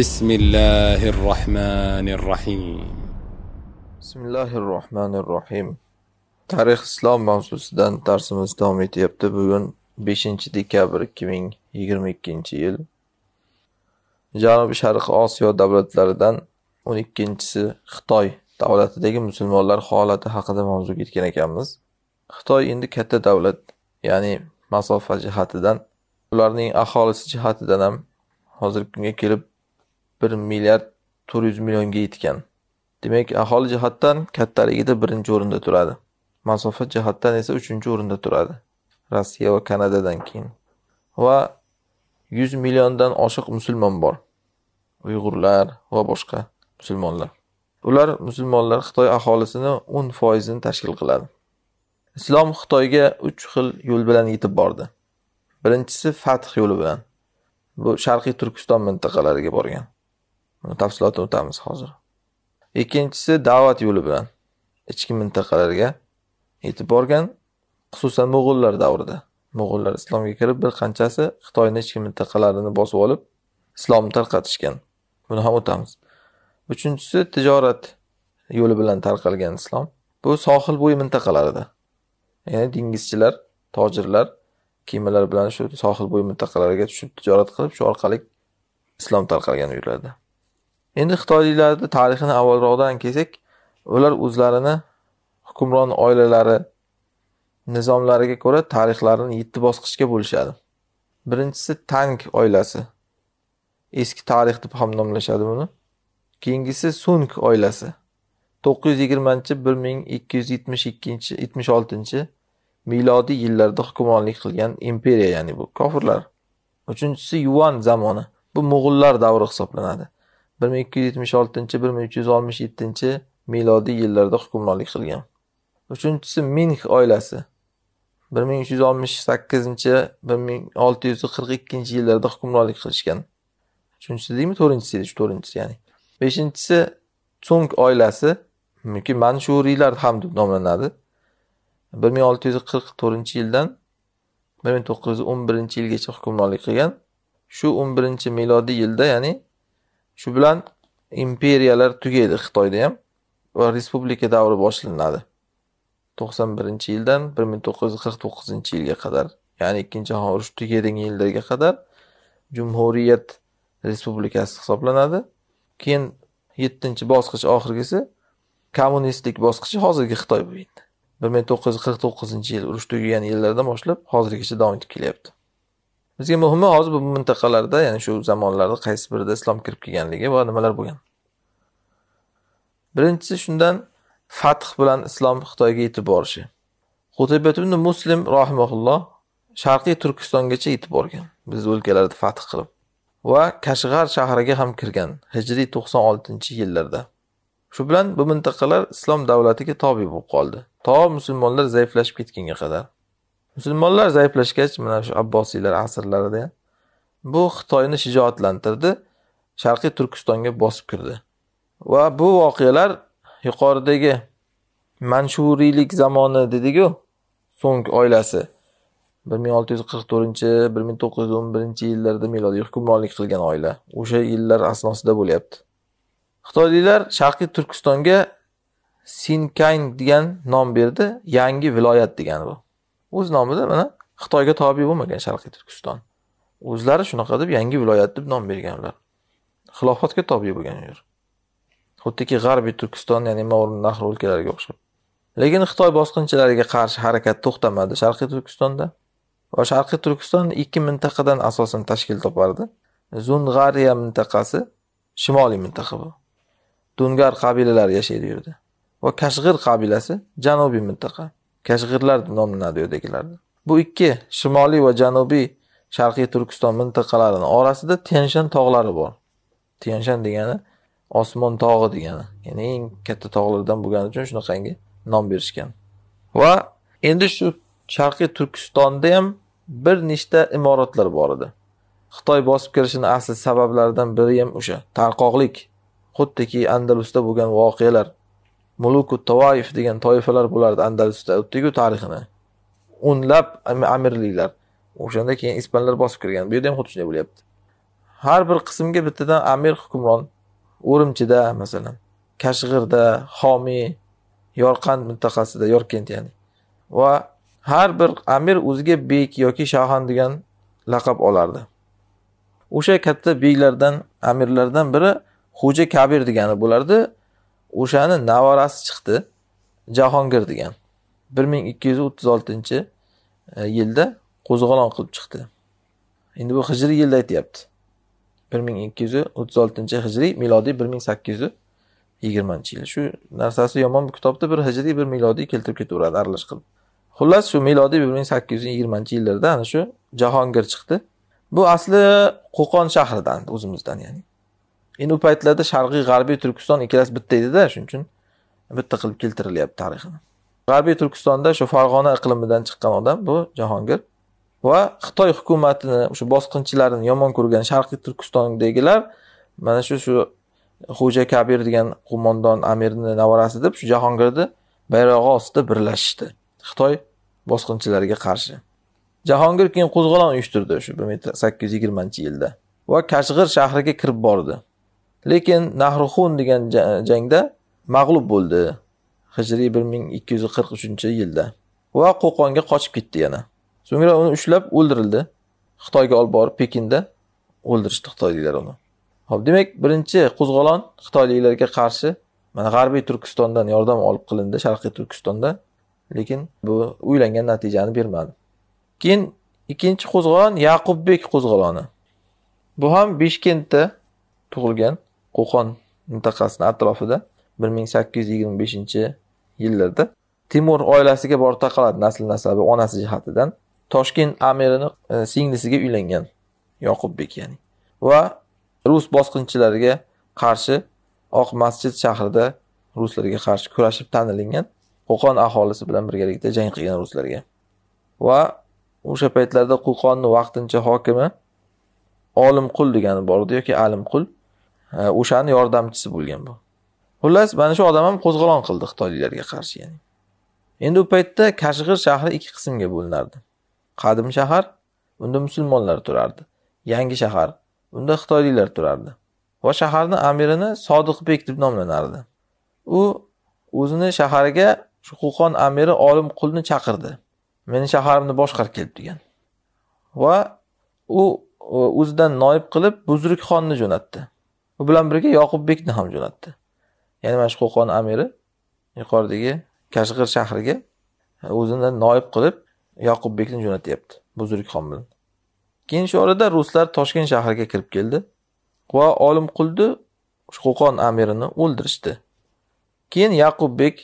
بسم الله الرحمن الرحيم بسم الله الرحمن الرحيم tarix islom mavzusidan darsimiz davom etyapti bugun 5 dekabr 2022 yil janubiy sharq osiyo davlatlaridan 12-si xitoy davlatidagi musulmonlar holati haqida mavzuga ketgan ekanmiz xitoy endi katta davlat ya'ni masofa jihatidan ularning aholisi jihatidan ham hozirgi kunga kelib bir milliard to'rt yuz millionga yetgan demak aholi jihatdan kattaligida birinchi o'rinda turadi masofa jihatdan esa uchinchi o'rinda turadi rossiya va kanadadan keyin va yuz milliondan oshiq musulmon bor uyg'urlar va boshqa musulmonlar ular musulmonlar xitoy aholisini o'n foizini tashkil qiladi islom xitoyga uch xil yo'l bilan yetib bordi birinchisi fath yo'li bilan bu sharqiy turkiston mintaqalariga borgan Tafsilotini o'tamiz hozir. Ikkinchisi da'vat yo'li bilan ichki mintaqalarga yetib borgan, xususan mo'g'ullar davrida. Mo'g'ullar islomga kirib, bir qanchasi Xitoyning ichki mintaqalarini bosib olib, islomni tarqatishgan. Buni ham o'tamiz. Uchinchisi tijorat yo'li bilan tarqalgan islom. Bu sohil bo'yi mintaqalarida. Ya'ni dengizchilar, tojirlar kemalar bilan shu sohil bo'yi mintaqalariga tushib tijorat qilib, shu orqali islom tarqalgan yerlarda Endi xitoyliklarni tarixini avvalroqdan kelsak, ular o'zlarini hukmron oilalari nizomlariga ko'ra tarixlarini yetti bosqichga bo'lishadi. Birinchisi Tang oilasi. Eski tarix deb ham nomlashadi buni. Keyingisi Sung oilasi. 920-1272-76 milodiy yillarda hukmronlik qilgan imperiya, ya'ni bu kofirlar. Uchinchisi Yuan zamoni. Bu mo'g'ullar davri hisoblanadi. bir ming ikki yuz yetmish oltinchi bir ming uch yuz oltmish yettinchi milodiy yillarda hukmronlik qilgan uchinchisi minx oilasi bir ming uch yuz oltmish sakkizinchi bir ming olti yuz qirq ikkinchi yillarda hukmronlik qilishgan uchinchisi deymi to'rtinchisi edi shu to'rtinchisi ya'ni beshinchisi tsung oilasi yoki manshuriylar ham deb nomlanadi bir ming olti yuz qirq to'rtinchi yildan bir ming to'qqiz yuz o'n birinchi yilgacha hukmronlik qilgan shu o'n birinchi milodiy yilda ya'ni Shu bilan imperiyalar tugaydi Xitoyda ham va respublika davri boshlanadi. 91-yildan 1949-yilga qadar, ya'ni Ikkinchi jahon urushi tugagan yillarga qadar Jumhuriyat respublikasi hisoblanadi. Keyin 7-bosqich oxirgisi kommunistlik bosqichi hozirgi Xitoy bu endi. 1949-yil urush tugagan yillardan boshlab hozirgacha davom etib kelyapti. Bizga muhimi hozir bu mintaqalarda, ya'ni shu zamonlarda qaysi birida islom kirib kelganligi va nimalar bo'lgan. Birinchisi shundan fath bilan islom Xitoyga yetib borishi. xutibatun Muslim rahimahulloh Sharqiy Turkistongacha yetib borgan. Biz o'lkalarni fath qilib va Kashg'ar shahriga ham kirgan Hijriy 96-yillarda. Shu bilan bu mintaqalar islom davlatiga tobe bo'lib qoldi. To musulmonlar zaiflashib ketgunga qadar. musulmonlar zaiflashgach mana shu abbosiylar asrlarida ham bu xitoyni shijoatlantirdi sharqiy turkistonga bosib kirdi va bu voqealar yuqoridagi manshuriylik zamoni dediku so'ng oilasi bir ming olti yuz qirq to'rtinchi bir ming to'qqiz yuz o'n birinchi yillarda milodiy hukmronlik qilgan oila o'sha yillar asnosida bo'lyapti xitoyliklar sharqiy turkistonga sinkayn degan nom berdi yangi viloyat degani bu o'z nomida mana xitoyga tobe bo'lmagan sharqiy turkiston o'zlari shunaqa deb yangi viloyat deb nom bergan ular xilofatga tobe bo'lgan yer xuddiki g'arbiy turkiston ya'ni mavrun nahr o'lkalariga o'xshab lekin xitoy bosqinchilariga qarshi harakat to'xtamadi sharqiy turkistonda va sharqiy turkiston ikki mintaqadan asosan tashkil topardi zung'ariya mintaqasi shimoliy mintaqa bu dungar qabilalari yashaydi u yerda va kashg'ir qabilasi janubiy mintaqa Kashg'irlar nomlanadi udagilarni. Bu ikki shimoliy va janubiy sharqiy Turkiston mintaqalarini orasida Tenshan tog'lari bor. Tenshan degani osmon tog'i degani. Ya'ni eng katta tog'lardan bo'lgani uchun shunaqangi nom berishgan. Va endi shu sharqiy Turkistonda ham bir nechta imoratlar bor edi. Xitoy bosib kirishini asl sabablaridan biri ham o'sha tarqoqlik. Xuddiki Andalusda bo'lgan voqealar muluku tavoif degan toifalar bo'lardi andalusda o'tdiku tarixini o'nlab amirliklar o'shanda keyin ispanlar bosib kirgan bu yerda ham xuddi shunday bo'lyapti har bir qismga bittadan amir hukmron o'rimchida masalan kashg'irda homiy yorqand mintaqasida yorkent ya'ni va har bir amir o'ziga bek yoki shahan degan laqab olardi o'sha katta beklardan amirlardan biri xo'ja kabir degani bo'lardi o'shani navorasi chiqdi jahongir degan bir ming ikki yuz o'ttiz oltinchi e, yilda qo'zg'olon qilib chiqdi endi bu hijriy yilda aytyapti bir ming ikki yuz o'ttiz oltinchi hijriy milodiy bir ming sakkiz yuz yigirmanchi yil shu narsasi yomon bu kitobda bir hijriy bir milodiy keltirib ketaveradi aralash qilib xullas shu milodiy bir ming sakkiz yuz yigirmanchi yillarda ana shu jahongir chiqdi bu asli qo'qon shahridan o'zimizdan ya'ni endi u paytlarda sharqiy g'arbiy turkiston ikkalasi bitta edida shuning uchun bitta qilib keltirilyapti tarixini g'arbiy turkistonda shu farg'ona iqlimidan chiqqan odam bu jahongir va xitoy hukumatini o'sha bosqinchilarini yomon ko'rgan sharqiy turkistondagilar mana shu shu xo'ja kabir degan qo'mondon amirni nevarasi deb shu jahongirni bayrog'i ostida birlashishdi xitoy bosqinchilariga qarshi jahongir keyin qo'zg'olon uyushtirdi shu bir ming sakkiz yuz yigirmanchi yilda va kashg'ir shahriga kirib bordi lekin nahruxun degan jangda mag'lub bo'ldi hijriy bir ming ikki yuz qirq uchinchi yilda va qo'qonga qochib ketdi yana so'ngra uni ushlab o'ldirildi xitoyga olib borib pekinda o'ldirishdi xitoyliklar uni ho'p demak birinchi qo'zg'olon xitoyliklarga qarshi mana g'arbiy turkistondan yordam olib qilindi sharqiy turkistonda lekin bu o'ylangan natijani bermadi keyin ikkinchi qo'zg'olon yaqubbek qo'zg'oloni bu ham beshkentda tug'ilgan Qo'qon mintaqasini atrofida 1825 yillarda Timur oilasiga borib taqaladi nasl nasabi onasi jihatidan. Toshkent amirini e, singlisiga uylangan Yoqubbek ya'ni va rus bosqinchilariga qarshi Oq Masjid shahrida ruslarga qarshi kurashib tanilingan Qo'qon aholisi bilan birgalikda jang qilgan ruslarga. Va o'sha paytlarda Qo'qonni vaqtincha hokimi Olimqul degani bor edi yoki Alimqul o'shani yordamchisi bo'lgan bu. Xullas, mana shu odam ham qo'zg'olon qildi xitoyliklarga qarshi ya'ni. Endi u paytda Kashg'ir shahri ikki qismga bo'linardi. Qadim shahar, unda musulmonlar turardi. Yangi shahar, unda xitoyliklar turardi. Va shaharni amirini Sodiqbek deb nomlanardi. U o'zini shahariga shu Qo'qon amiri Olim Qulni chaqirdi. Meni shaharimni boshqarib kelib degan. Va u o'zidan noib qilib Buzrukxonni jo'natdi. u bilan birga yoqubbekni ham jo'natdi ya'ni mana shu qo'qon amiri yuqoridagi kashg'ir shahriga o'zini noib qilib yoqubbekni jo'natyapti buzrukxon bilan keyin shu orada ruslar toshkent shahriga kirib keldi va olimqulni qo'qon amirini o'ldirishdi keyin yaqubbek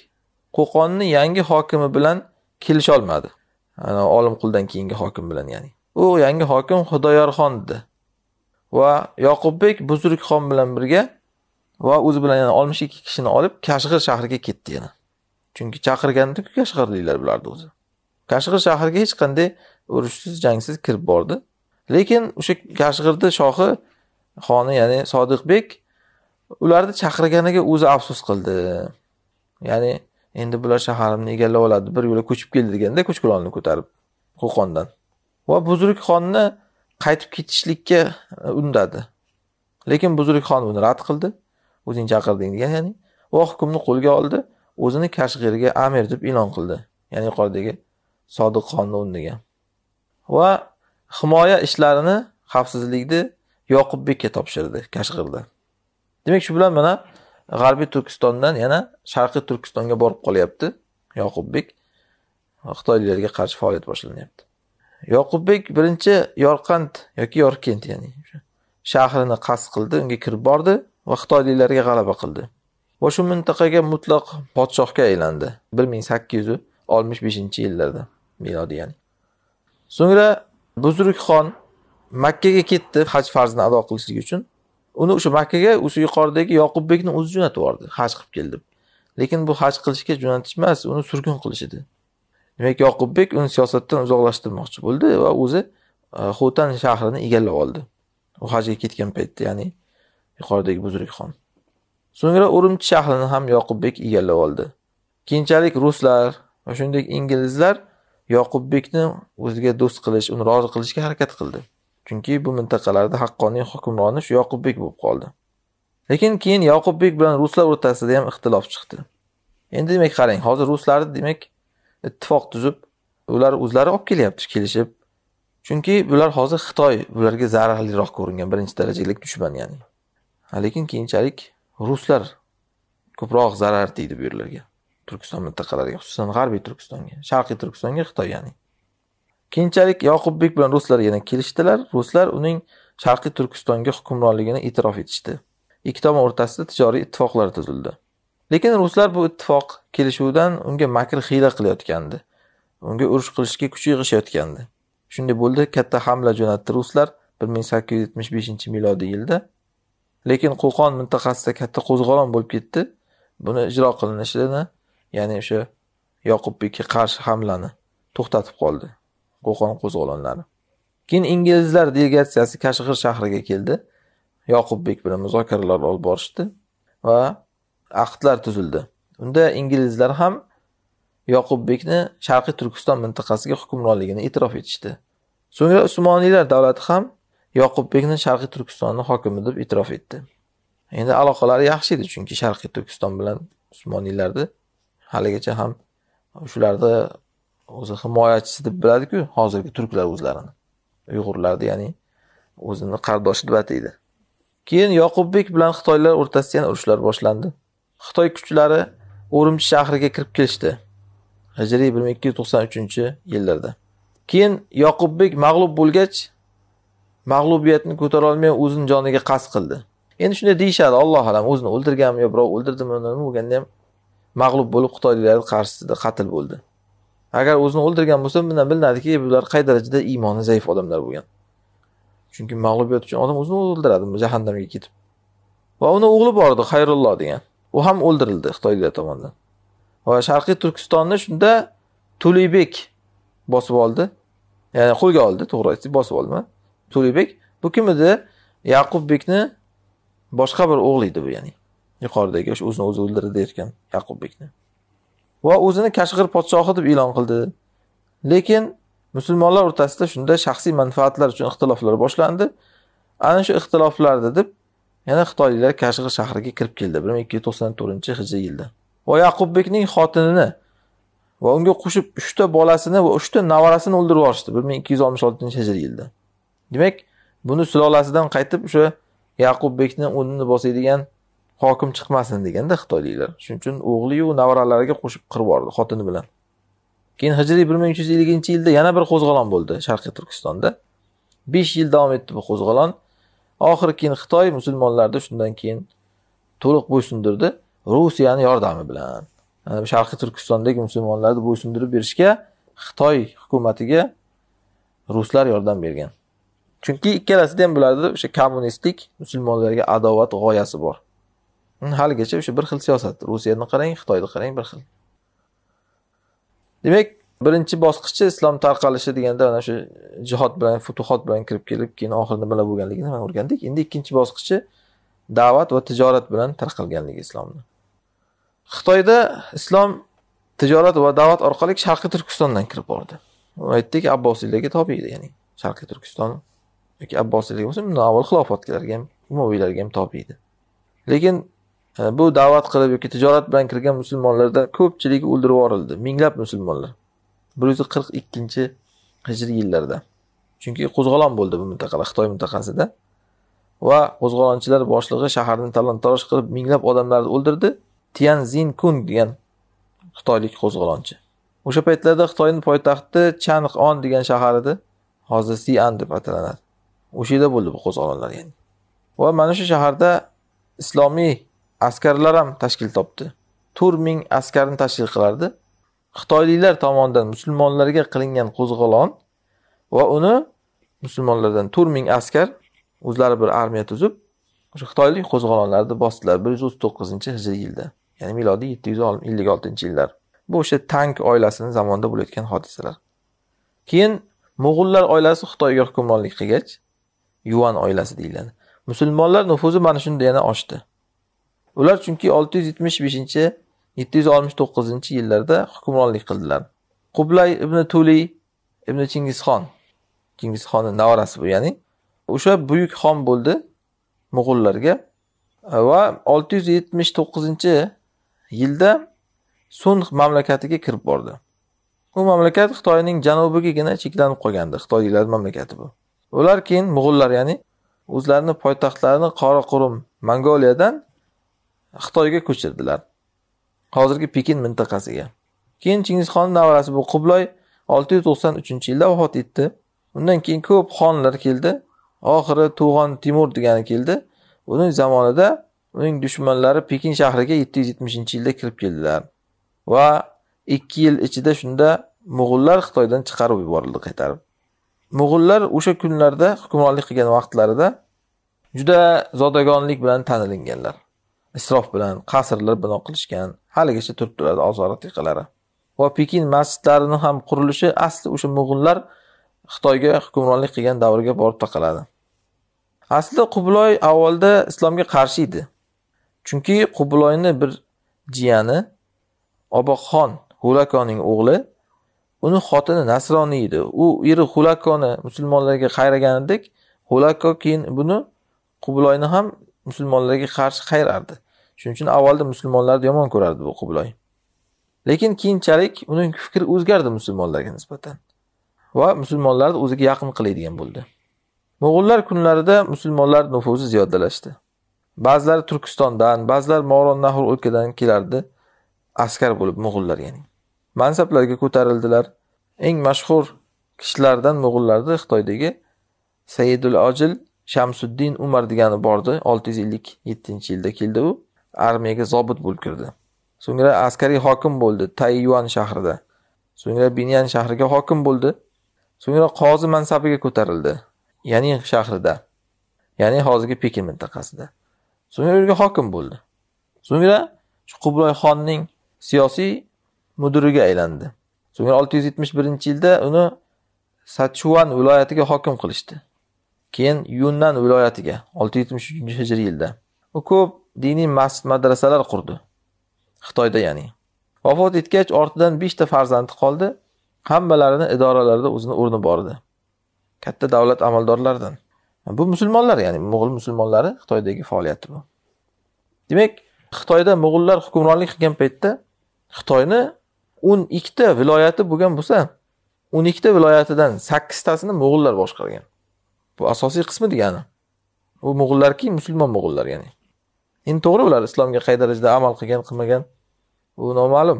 qo'qonni yangi hokimi bilan kelisholmadi olimquldan keyingi hokim bilan ya'ni u yangi hokim xudoyorxon edi va yoqubbek buzrukxon bilan birga va o'zi bilan yana oltmish ikki kishini olib kashg'ir shahriga ketdi yana chunki chaqirgandiku kashg'irliklar bularni o'zi kashg'ir shahriga hech qanday urushsiz jangsiz kirib bordi lekin o'sha kashg'irni shohi xoni ya'ni sodiqbek ularni chaqirganiga o'zi afsus qildi ya'ni endi bular shaharimni egallab oladi bir yo'la ko'chib keldi deganda ko'chkolonni ko'tarib qo'qondan va buzrukxonni qaytib ketishlikka e, undadi. Lekin Buzruk xon uni rad qildi. O'zing chaqirding degan, ya'ni va hukmni qo'lga oldi, o'zini Kashg'irga amir deb e'lon qildi. Ya'ni yuqoridagi Sodiq xonni o'rniga. Va himoya ishlarini xavfsizlikni Yoqubbekka topshirdi Kashg'irda. Demak, shu bilan mana G'arbiy Turkistondan yana Sharqiy Turkistonga borib qolyapti Yoqubbek. Xitoyliklarga qarshi faoliyat boshlanyapti. yoqubbek birinchi yorqand yoki yorkent ya'ni shahrini qasd qildi unga kirib bordi va xitoyliklarga g'alaba qildi va shu mintaqaga mutlaq podshohga aylandi bir ming sakkiz yuz oltmish beshinchi yillarda milodiy ya'ni so'ngra buzrukxon makkaga ketdi haj farzini ado qilishlik uchun uni o'sha makkaga o'sha yuqoridagi yoqubbekni o'zi jo'natib yubordi haj qilib keldi lekin bu haj qilishga jo'natish emas uni surgun qilish edi demak yoqubbek uni siyosatdan uzoqlashtirmoqchi bo'ldi va o'zi e, xotan shahrini egallab oldi u hajga ketgan paytda ya'ni yuqoridagi buzrukxon so'ngra urumchi shahrini ham yoqubbek egallab oldi keyinchalik ruslar va shuningdek inglizlar yoqubbekni o'ziga do'st qilish uni rozi qilishga harakat qildi chunki bu mintaqalarda haqqoniy hukmroni shu yoqubbek bo'lib qoldi lekin keyin yoqubbek bilan ruslar o'rtasida ham ixtilof chiqdi endi demak qarang hozir ruslarni demak ittifoq e, tuzib ular o'zlari olib kelyapti kelishib chunki ular hozir xitoy ularga zararliroq ko'ringan birinchi darajalik dushman ya'ni lekin keyinchalik ruslar ko'proq zarar tegdi bu yerlarga turkiston mintaqalariga xususan g'arbiy turkistonga sharqiy turkistonga xitoy ya'ni keyinchalik yoqubbek bilan ruslar yana kelishdilar ruslar uning sharqiy turkistonga hukmronligini e'tirof etishdi ikki tomon o'rtasida tijoriy ittifoqlar tuzildi Lekin ruslar bu ittifoq kelishuvdan unga makr hiyla qilayotgandi. Unga urush qilishga kuch yig'ishayotgandi. Shunday bo'ldi, katta hamla jo'natdi ruslar 1875-milodiy yilda. Lekin Qo'qon mintaqasida katta qo'zg'olon bo'lib ketdi. Buni ijro qilinishini, ya'ni o'sha Yoqubbekka qarshi hamlani to'xtatib qoldi. Qo'qon qo'zg'olonlari. Keyin inglizlar delegatsiyasi Kashg'ir shahriga keldi. Yoqubbek bilan muzokaralar olib borishdi va ahdlar tuzildi unda inglizlar ham yoqubbekni sharqiy turkiston mintaqasiga hukmronligini e'tirof etishdi so'ngra usmoniylar davlati ham yoqubbekni sharqiy turkistonni hokimi deb e'tirof etdi endi aloqalari yaxshi edi chunki sharqiy turkiston bilan usmoniylarni haligacha ham shularni o'zi himoyachisi deb biladiku hozirgi turklar o'zlarini uyg'urlarni ya'ni o'zini qardoshi deb ataydi keyin yoqubbek bilan xitoylar o'rtasida yana urushlar boshlandi xitoy kuchlari urumchi shahriga kirib kelishdi hijriy bir ming ikki yuz to'qson uchinchi yillarda keyin yoqubbek mag'lub bo'lgach mag'lubiyatni ko'tarolmay o'zini joniga qasd qildi endi shunday deyishadi alloh alam o'zini o'ldirganmi yo birov o'ldirdimi nima bo'lganda ham mag'lub bo'lib xitoyliklarni qarshisida qatl bo'ldi agar o'zini o'ldirgan bo'lsa bundan bilinadiki bular qay darajada iymoni zaif odamlar bo'lgan chunki mag'lubiyat uchun odam o'zini o'ldiradi jahannamga ketib va uni o'g'li bor edi xayrulloh degan u ham o'ldirildi xitoyliklar tomonidan va sharqiy turkistonni shunda tulibek bosib oldi ya'ni qo'lga oldi to'g'ri aytsak bosib oldimi tulibek bu kim edi yaqubbekni boshqa bir o'g'li edi bu ya'ni yuqoridagi o'sha o'zini o'zi o'ldirdi deyotgan yaqubbekni va o'zini kashg'ir podshohi deb e'lon qildi lekin musulmonlar o'rtasida shunda shaxsiy manfaatlar uchun ixtiloflar boshlandi ana shu ixtiloflarni deb Yana xitoyliklar Kashg'ir shahriga kirib keldi 1294-hijriy yilda. Va Yaqubbekning xotinini va unga qo'shib 3 ta bolasini va 3 ta nevarasini o'ldirib yuborishdi 1266-hijriy yilda. Demak, buni sulolasidan qaytib o'sha Yaqubbekni o'rnini bosadigan hokim chiqmasin deganda xitoyliklar shuning uchun o'g'li-yu nevaralariga qo'shib qirib yubordi xotini bilan. Keyin hijriy 1350-yilda yana bir qo'zg'olon bo'ldi Sharqiy Turkistonda. 5 yil davom etdi bu qo'zg'olon. oxiri keyin xitoy musulmonlarda shundan keyin to'liq bo'ysundirdi rusiyani yordami bilan yani sharqiy turkistondagi musulmonlarni bo'ysundirib berishga xitoy hukumatiga ruslar yordam bergan chunki ikkalasida ham bularni o'sha kommunistik musulmonlarga adovat g'oyasi bor haligacha o'sha bir xil siyosat rusiyani qarang xitoyni qarang bir xil demak birinchi bosqichi islom tarqalishi deganda ana shu jihod bilan futuhot bilan kirib kelib keyin oxiri nimalar bo'lganligini mana o'rgandik endi ikkinchi bosqichi da'vat va tijorat bilan tarqalganligi islomni xitoyda islom tijorat va da'vat orqali sharqiy turkistondan kirib bordi aytdik abbosiylarga tobe ya'ni sharqiy turkiston yoki abbosiylar bo'lsa undan avval xilofatlarga ham umaviylarga ham tobe lekin e, bu da'vat qilib yoki tijorat bilan kirgan musulmonlarda ko'pchiligi o'ldirib yuborildi minglab musulmonlar bir yuz qirq ikkinchi hijriy yillarda chunki qo'zg'olon bo'ldi bu mintaqada xitoy mintaqasida va qo'zg'olonchilar boshlig'i shaharni talon taroj qilib minglab odamlarni o'ldirdi zin kun degan xitoylik qo'zg'olonchi o'sha paytlarda xitoyni poytaxti on degan shahar edi hozir sian deb atalanadi o'sha yerda bo'ldi bu qo'zg'olonlar ya'ni va mana shu shaharda islomiy askarlar ham tashkil topdi to'rt ming askarni tashkil qilardi Xitoyliklar tomonidan musulmonlarga qilingan qo'zg'olon va uni musulmonlardan 4000 askar o'zlari bir armiya tuzib o'sha Xitoylik qo'zg'olonlarni bosdilar to'qqizinchi hijriy yilda, ya'ni milodiy oltinchi yillar Bu o'sha Tang oilasini zamonida bo'layotgan hodisalar. Keyin Mo'g'ullar oilasi Xitoyga hukmronlik qilgach, Yuan oilasi deyiladi. Musulmonlar nufuzi mana shunda yana oshdi. Ular chunki 675 yetti yuz oltmish to'qqizinchi yillarda hukmronlik qildilar qublay ibn tuli ibn chingizxon chingizxonni navorasi bu ya'ni o'sha buyuk xon bo'ldi mo'g'ullarga va olti yuz yetmish to'qqizinchi yilda sun mamlakatiga kirib bordi u mamlakat xitoyning janubigagina cheklanib qolgandi xitoyliklar mamlakati bu ular keyin mo'g'ullar ya'ni o'zlarini poytaxtlarini qora qurum mongoliyadan xitoyga ko'chirdilar hozirgi Pekin mintaqasiga. Keyin chingizxonni davrasi bu Qubloy 693-yilda vafot etdi. Undan keyin ko'p xonlar keldi. Oxiri Tug'on Timur degani keldi. Uning zamonida uning dushmanlari Pekin shahriga 770-yilda kirib keldilar va 2 yil ichida shunda Mo'g'ullar Xitoydan chiqarib yuborildi qaytarib. Mo'g'ullar o'sha kunlarda hukmronlik qilgan vaqtlarida juda zodagonlik bilan tanilinganlar. Isrof bilan qasrlar bino qilishgan, haligacha turib turadi ozora tiqalari va pekin masjidlarini ham qurilishi asli o'sha mo'g'ullar xitoyga hukmronlik qilgan davrga borib taqaladi aslida qubloy avvalda islomga qarshi edi chunki qubloyni bir jiyani oboqxon hulakoning o'g'li uni xotini nasroniy edi u eri hulakoni musulmonlarga qayraganidek hulako keyin buni qubloyni ham musulmonlarga qarshi qayrardi Shuning uchun avvalda musulmonlarni yomon ko'rardi bu Qubloy. Lekin keyinchalik uning fikri o'zgardi musulmonlarga nisbatan va musulmonlarni o'ziga yaqin qiladigan bo'ldi. Mo'g'ullar kunlarida musulmonlar nufuzi ziyodalashdi. Ba'zilari Turkistondan, ba'zilar Moron-Nahr o'lkadan kelardi askar bo'lib mo'g'ullar ya'ni. Mansablarga ko'tarildilar. Eng mashhur kishilardan mo'g'ullarda Xitoydagi Sayyidul Ojil Shamsuddin Umar degani bordi. 657-yilda keldi u. armiyaga zobit bo'lib kirdi. So'ngra askariy hokim bo'ldi Taiyuan shahrida. So'ngra Binyan shahriga hokim bo'ldi. So'ngra qozi mansabiga ko'tarildi. Ya'ni shahrida. Ya'ni hozirgi Pekin mintaqasida. So'ngra u yerga hokim bo'ldi. So'ngra Qubloy xonning siyosiy mudiriga aylandi. So'ngra 671-yilda uni Sachuan viloyatiga hokim qilishdi. Keyin Yunnan viloyatiga 673-hijriy yilda. U ko'p diniy madrasalar qurdi. Xitoyda ya'ni. Vafot etgach ortidan 5 ta farzandi qoldi. Hammalarini idoralarida o'zini o'rni bor edi. Katta davlat amaldorlaridan. Bu musulmonlar ya'ni mo'g'ul musulmonlari Xitoydagi faoliyati bu. Demak, Xitoyda mo'g'ullar hukmronlik qilgan paytda Xitoyni 12 ta viloyati bo'lgan bo'lsa, 12 ta viloyatidan 8 mo'g'ullar boshqargan. Bu asosiy qismi degani. u mo'g'ullarki, musulmon mo'g'ullar ya'ni. endi to'g'ri ular islomga qay darajada amal qilgan qilmagan u noma'lum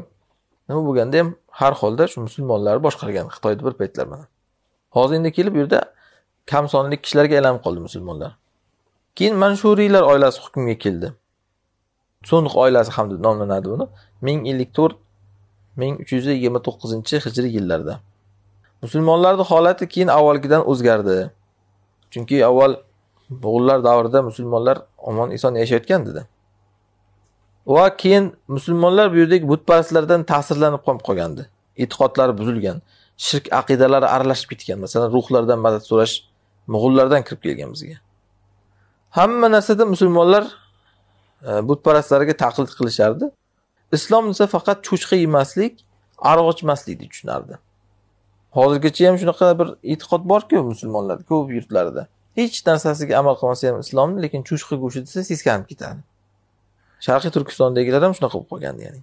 nima bo'lganda ham har holda shu musulmonlar boshqargan xitoyni bir paytlar mana hozir endi kelib bu yerda kam sonli kishilarga aylanib qoldi musulmonlar keyin manshuriylar oilasi hukmga keldi so'ng oilasi ham deb nomlanadi uni ming ellik to'rt ming uch yuz yigirma to'qqizinchi hijriy yillarda musulmonlarni holati keyin avvalgidan o'zgardi chunki avval mo'g'ullar davrida musulmonlar omon eson yashayotgan dedi va keyin musulmonlar bu yerdagi butparastlardan ta'sirlanib qolib qolgandi e'tiqodlari buzilgan shirk aqidalari aralashib ketgan masalan ruhlardan madad so'rash mo'g'ullardan kirib kelgan bizga hamma narsada musulmonlar e, butparastlarga taqlid qilishardi islom desa faqat cho'chqa yemaslik aroq arg'ochmaslikni tushunardi hozirgacha ham shunaqa bir e'tiqod borku musulmonlarda ko'p yurtlarda hech narsasiga amal qilmasa ham islomni lekin cho'shqa go'shti desa seskanib ketadi sharqiy turkistondagilar ham shunaqa bo'lib qolgan ya'ni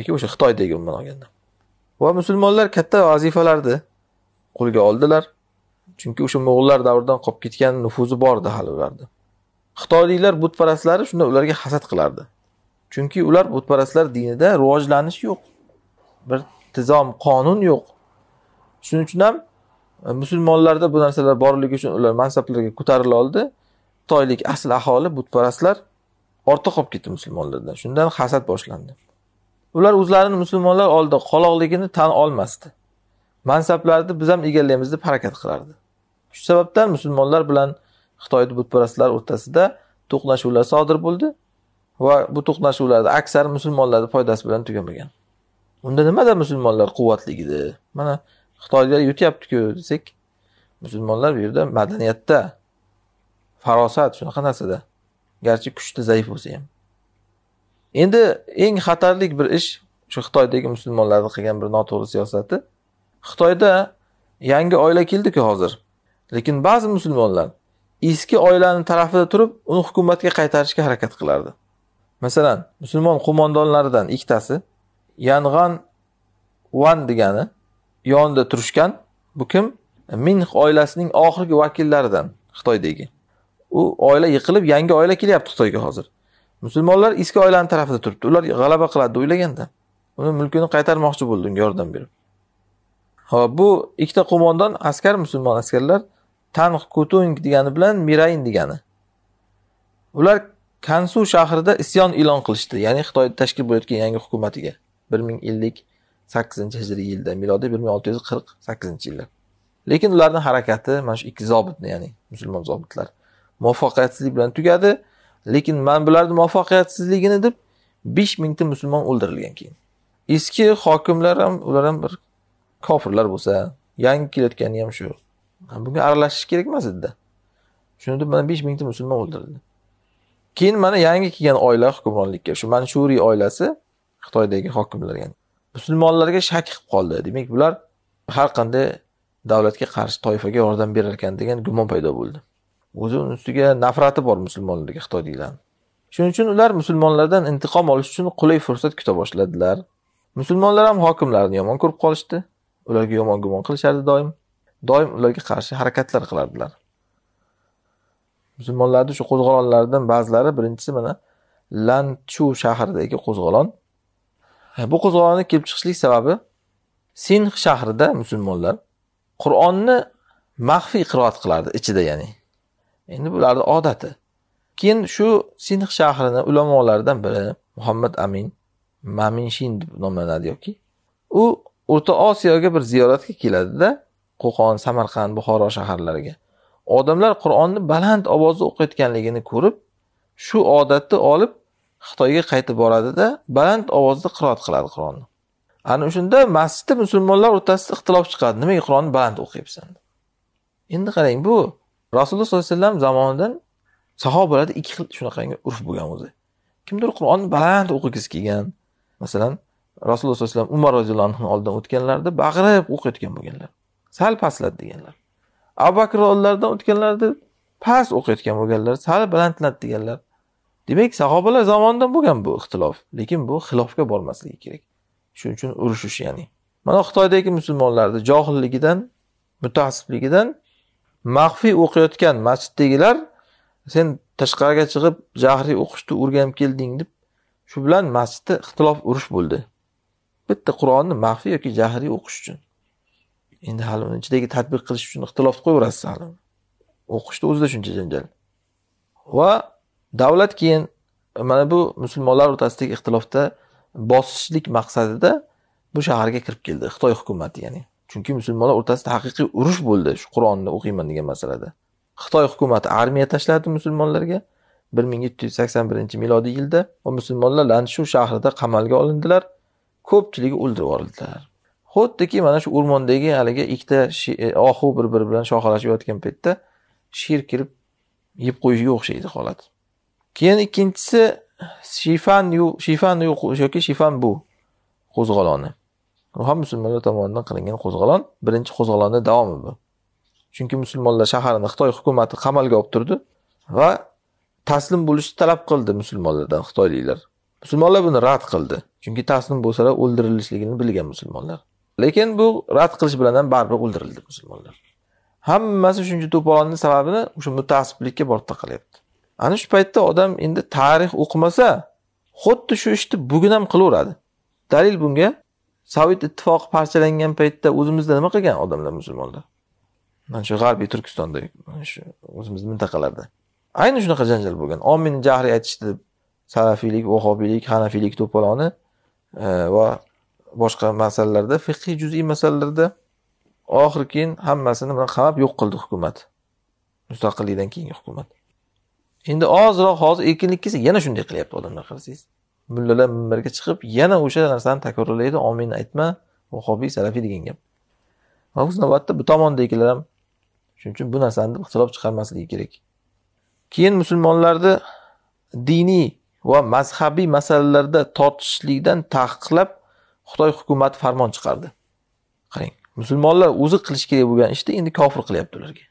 yoki o'sha xitoydagi umuman olganda va musulmonlar katta vazifalarni qo'lga oldilar chunki o'sha mo'g'ullar davridan qolib ketgan nufuzi bor edi hali ularni xitoyliklar butparastlari shunda ularga hasad qilardi chunki ular butparastlar dinida rivojlanish yo'q bir tizom qonun yo'q shuning uchun ham E, musulmonlarda bu narsalar borligi uchun ular mansablarga ko'tarila oldi xitoylik asl aholi butparastlar ortda qolib ketdi musulmonlardan shundan hasad boshlandi ular o'zlarini musulmonlar oldida qoloqligini tan olmasdi mansablarni biz ham egallaymiz deb harakat qilardi shu sababdan musulmonlar bilan xitoyni butparastlar o'rtasida to'qnashuvlar sodir bo'ldi va bu to'qnashuvlarni aksar musulmonlarni foydasi bilan tugamagan unda nimada musulmonlar quvvatligida mana xitoylar yutyaptiku desak musulmonlar bu yerda madaniyatda farosat shunaqa narsada garchi kuchda zaif bo'lsa ham endi eng xatarlik bir ish shu xitoydagi musulmonlarni qilgan bir noto'g'ri siyosati xitoyda yangi oila keldiku hozir lekin ba'zi musulmonlar eski oilani tarafida turib uni hukumatga qaytarishga harakat qilardi masalan musulmon qo'mondonlaridan ikkitasi yang'an van degani yonida turishgan bu kim minx oilasining oxirgi vakillaridan Xitoydagi. U oila yiqilib yangi oila kelyapti Xitoyga hozir. Musulmonlar eski oilaning tarafida turibdi. Ular g'alaba qiladi deb o'ylaganda. Uni mulkini qaytarmoqchi bo'ldi unga yordam berib. Xo'p, bu ikkita qo'mondon askar musulmon askarlar tanq Kutung degani bilan Mirayn degani. Ular Kansu shahrida isyon e'lon qilishdi, ya'ni Xitoyda tashkil bo'layotgan yangi hukumatiga ellik sakkizinchi hijriy yilda milodiy bir ming olti yuz qirq sakkizinchi yilda lekin ularni harakati mana shu ikki zobitni ya'ni musulmon zobitlar muvaffaqiyatsizlik bilan tugadi lekin mana bularni muvaffaqiyatsizligini deb besh mingta musulmon o'ldirilgan keyin eski hokimlar ham ular ham bir kofirlar bo'lsa yangi kelayotgani ham shu bunga aralashish kerak emas edida shuni deb mana besh mingta musulmon o'ldirildi keyin mana yangi kelgan oila hukmronlikka shu manshuriy oilasi xitoydagi hokimlar ya'ni musulmonlarga shak qilib qoldi demak bular har qanday davlatga qarshi toifaga yordam berar ekan degan gumon paydo bo'ldi uni ustiga nafrati bor musulmonlarga xitoyliklarni shuning uchun ular musulmonlardan intiqom olish uchun qulay fursat kuta boshladilar musulmonlar ham hokimlarni yomon ko'rib qolishdi ularga yomon gumon qilishardi doim doim ularga qarshi harakatlar qilardilar musulmonlarni shu qo'zg'olonlaridan ba'zilari birinchisi mana lanchu shahridagi qo'zg'olon bu qo'zg'olonni kelib chiqishlik sababi sin shahrida musulmonlar qur'onni maxfiy qiroat qilardi ichida ya'ni endi bularni odati keyin shu sin shahrini ulamolaridan biri muhammad amin maminshin deb nomlanadi yoki u o'rta osiyoga bir ziyoratga keladida qo'qon samarqand buxoro shaharlariga odamlar qur'onni baland ovozda o'qiyotganligini ko'rib shu odatni olib Xitoyga qaytib boradida baland ovozda qiroat qiladi Qur'onni. Ana o'shanda masjidda musulmonlar o'rtasida ixtilof chiqadi. Nimaga Qur'onni baland o'qiyapsan? Endi qarang, bu Rasululloh sollallohu alayhi vasallam zamonidan sahobalarda ikki xil shunaqangi urf bo'lgan o'zi. Kimdir Qur'onni baland o'qigisi kelgan. Masalan, Rasululloh sollallohu alayhi vasallam Umar roziyallohu anhu oldidan o'tganlarida bag'rib o'qiyotgan bo'lganlar. Sal pastladi deganlar. Abu Bakr oldlaridan o'tganlarida past o'qiyotgan bo'lganlar, sal balandlat deganlar. demak sahobalar zamonidan bo'lgan bu ixtilof lekin bu xilofga bormasligi kerak shuning uchun urushish ya'ni mana xitoydagi musulmonlarni johilligidan mutaassibligidan maxfiy o'qiyotgan masjiddagilar sen tashqariga chiqib jahriy o'qishni o'rganib kelding deb shu bilan masjidda ixtilof urush bo'ldi bitta qur'onni maxfiy yoki jahriy o'qish uchun endi hali uni ichidagi tadbiq qilish uchun ixtilofni qo'yaverasiz hali o'qishni o'zida shuncha janjal va Davlat keyin mana bu musulmonlar o'rtasidagi ixtilofda bosishlik maqsadida bu shaharga kirib keldi. Xitoy hukumati ya'ni. Chunki musulmonlar o'rtasida haqiqiy urush bo'ldi shu Qur'onni o'qiyman degan masalada. Xitoy hukumati armiya tashladi musulmonlarga 1781-milodiy yilda va musulmonlar Lanshu shahrida qamalga olindilar. Ko'pchiligi o'ldirib yuborildilar. Xuddiki mana shu o'rmondagi haligi ikkita e, ohu bir-biri bilan shoxalashib yotgan paytda sher kirib yeb qo'yishiga o'xshaydi holat. keyin ikkinchisi shifan yu shifan yu yoki shifan bu qo'zg'oloni bu ham musulmonlar tomonidan qilingan qo'zg'olon birinchi qo'zg'olonni davomi bu chunki musulmonlar shaharini xitoy hukumati qamalga olib turdi va taslim bo'lishni talab qildi musulmonlardan xitoyliklar musulmonlar buni rad qildi chunki taslim bo'lsalar o'ldirilishligini bilgan musulmonlar lekin bu rad qilish bilan ham baribir o'ldirildi musulmonlar hammasi shuncha to'polonni sababini o'sha mutaassiblikka borib taqalyapti ana shu paytda odam endi tarix o'qimasa xuddi shu ishni bugun ham qilaveradi dalil bunga sovet ittifoqi parchalangan paytda o'zimizda nima qilgan odamlar musulmonlar mana shu g'arbiy turkistonda shu o'zimizni mintaqalarda ayni shunaqa janjal bo'lgan ommini jahriy aytishdi salafiylik vahobiylik hanafiylik to'poloni e, va boshqa masalalarda fiqiy juziy masalalarda oxiri keyin hammasini qamab yo'q qildi hukumat mustaqillikdan keyingi hukumat endi ozroq hozir erkinlik kelsa yana shunday qilyapti odamlar qarasangiz mullalar minbarga chiqib yana o'sha narsani takrorlaydi omin aytma vahobiy salafiy degan gap va o'z navbatida bu tomondagilar ham shuning uchun bu narsani ixtilof chiqarmasligi kerak keyin musulmonlarni diniy va mazhabiy masalalarda tortishishlikdan taqiqlab xitoy hukumati farmon chiqardi qarang musulmonlar o'zi qilish kerak bo'lgan ishni endi kofir qilyapti ularga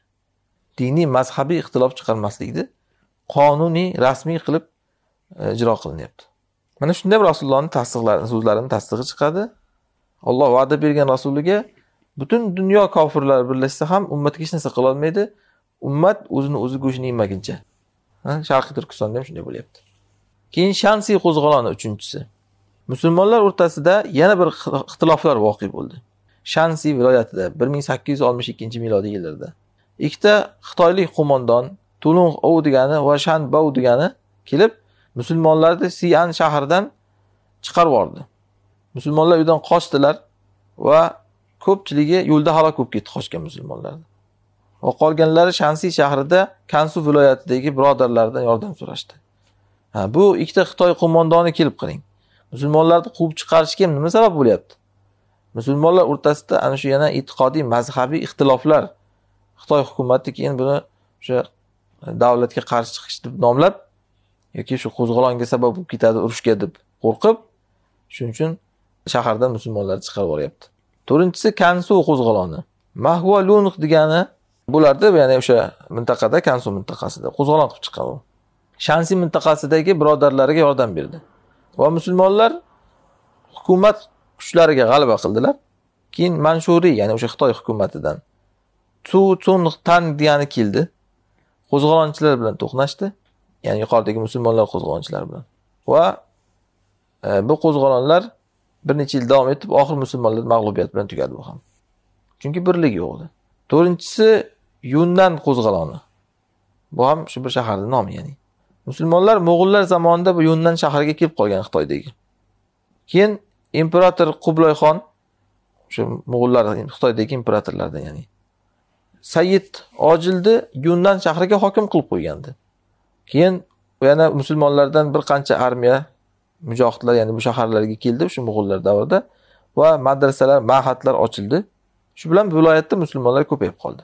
diniy mazhabiy ixtilof chiqarmaslikni qonuniy rasmiy qilib e, ijro qilinyapti mana shunda rasulullohni tasdiqlari so'zlarini tasdig'i chiqadi olloh va'da bergan rasuliga butun dunyo kofirlari birlashsa ham ummatga hech narsa qilolmaydi ummat o'zini o'zi go'shtini yemaguncha sharqiy turkistonda ham shunday bo'lyapti keyin shansiy qo'zg'oloni uchinchisi musulmonlar o'rtasida yana bir ixtiloflar voqe bo'ldi shansiy viloyatida bir ming sakkiz yuz oltmish ikkinchi milodiy yillarda ikkita xitoylik qo'mondon tulung ov degani va shanbov degani kelib musulmonlarni siyan shahridan chiqarib yubordi musulmonlar u yerdan qochdilar va ko'pchiligi yo'lda halok bo'lib ketdi qochgan musulmonlar va qolganlari shansi shahrida kansu viloyatidagi birodarlaridan yordam so'rashdi ha bu ikkita xitoy qo'mondoni kelib qarang musulmonlarni quvib chiqarishga nima sabab bo'lyapti musulmonlar o'rtasida ana shu yana e'tiqodiy mazhabiy ixtiloflar xitoy hukumati keyin buni o'sha davlatga qarshi chiqish deb nomlab yoki shu qo'zg'olonga sabab bo'lib ketadi urushga deb qo'rqib shuning uchun shahardan musulmonlarni chiqarib yuboryapti to'rtinchisi kansu qo'zg'oloni mahva lunq degani bularda ya'ni o'sha mintaqada kansu mintaqasida qo'zg'olon qilib chiqqan u shansi mintaqasidagi birodarlariga yordam berdi va musulmonlar hukumat kuchlariga g'alaba qildilar keyin manshuriy ya'ni o'sha xitoy hukumatidan tu tun tan degani keldi qo'zg'olonchilar bilan to'qnashdi ya'ni yuqoridagi musulmonlar qo'zg'olonchilari bilan va e, bu qo'zg'olonlar bir necha yil davom etib oxir musulmonlar mag'lubiyat bilan tugadi bu ham chunki birlik yo'q edi to'rtinchisi yundan qo'zg'oloni bu ham shu bir shaharni nomi ya'ni musulmonlar mo'g'ullar zamonida bu yundan shahriga kelib qolgan xitoydagi keyin imperator qubloyxon o'sha mo'g'ullar xitoydagi imperatorlardan ya'ni Sayyid Ojilni Yundan shahriga hokim qilib qo'ygandi. Keyin yana musulmonlardan bir qancha armiya mujohidlar ya'ni bu shaharlarga keldi shu mo'g'ullar davrida va madrasalar, ma'hatlar ochildi. Shu bilan viloyatda musulmonlar ko'payib qoldi.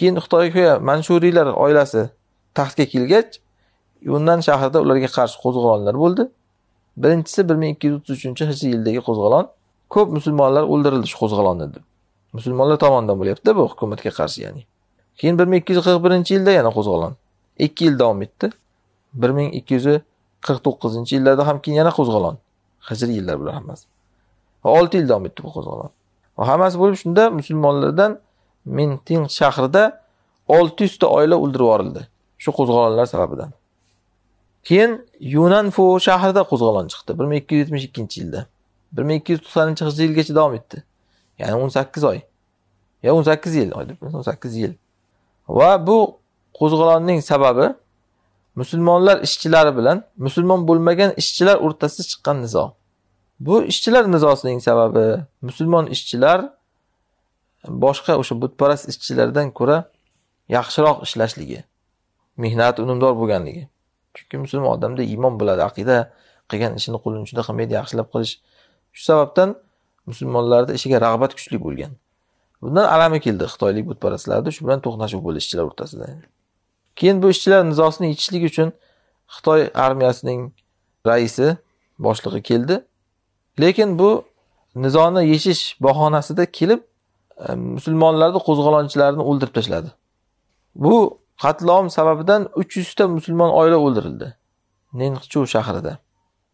Keyin Xitoyga Manshuriylar oilasi taxtga kelgach, Yundan shahrida ularga qarshi qo'zg'olonlar bo'ldi. Birinchisi 1233-hijriy yildagi qo'zg'olon. Ko'p musulmonlar o'ldirildi shu qo'zg'olonda deb. musulmonlar tomonidan bo'lyapti bu hukumatga qarshi ya'ni keyin 1241-yilda yana qo'zg'olon 2 yil davom etdi 1249-yillarda ham keyin yana qo'zg'olon hijriy yillar bular hammasi va 6 yil davom etdi bu qo'zg'olon va hammasi bo'lib shunda musulmonlardan Minting shahrida 600 ta oila o'ldirib yuborildi shu qo'zg'olonlar sababidan keyin Yunanfu shahrida qo'zg'olon chiqdi 1272-yilda 1290 yilgacha davom etdi ya'ni 18 oy yo 18 yil oy 18 yil va bu qo'zg'olonning sababi musulmonlar ishchilari bilan musulmon bo'lmagan ishchilar o'rtasida chiqqan nizo bu ishchilar nizosining sababi musulmon ishchilar boshqa o'sha butparast ishchilardan ko'ra yaxshiroq ishlashligi mehnati unumdor bo'lganligi chunki musulmon odamda iymon bo'ladi aqida qilgan ishini qulunchida qilmaydi yaxshilab qilish shu sababdan musulmonlarda ishiga rag'bat kuchli bo'lgan bundan alami keldi xitoylik butparastlarni shu bilan to'qnashuv bo'ldi ishchilar o'rtasida keyin bu ishchilar nizosini yechishlik uchun xitoy armiyasining raisi boshlig'i keldi lekin bu nizoni yechish bahonasida kelib e, musulmonlarni qo'zg'olonchilarini o'ldirib tashladi bu qatlom sababidan uch yuzta musulmon oila o'ldirildi nenxchu shahrida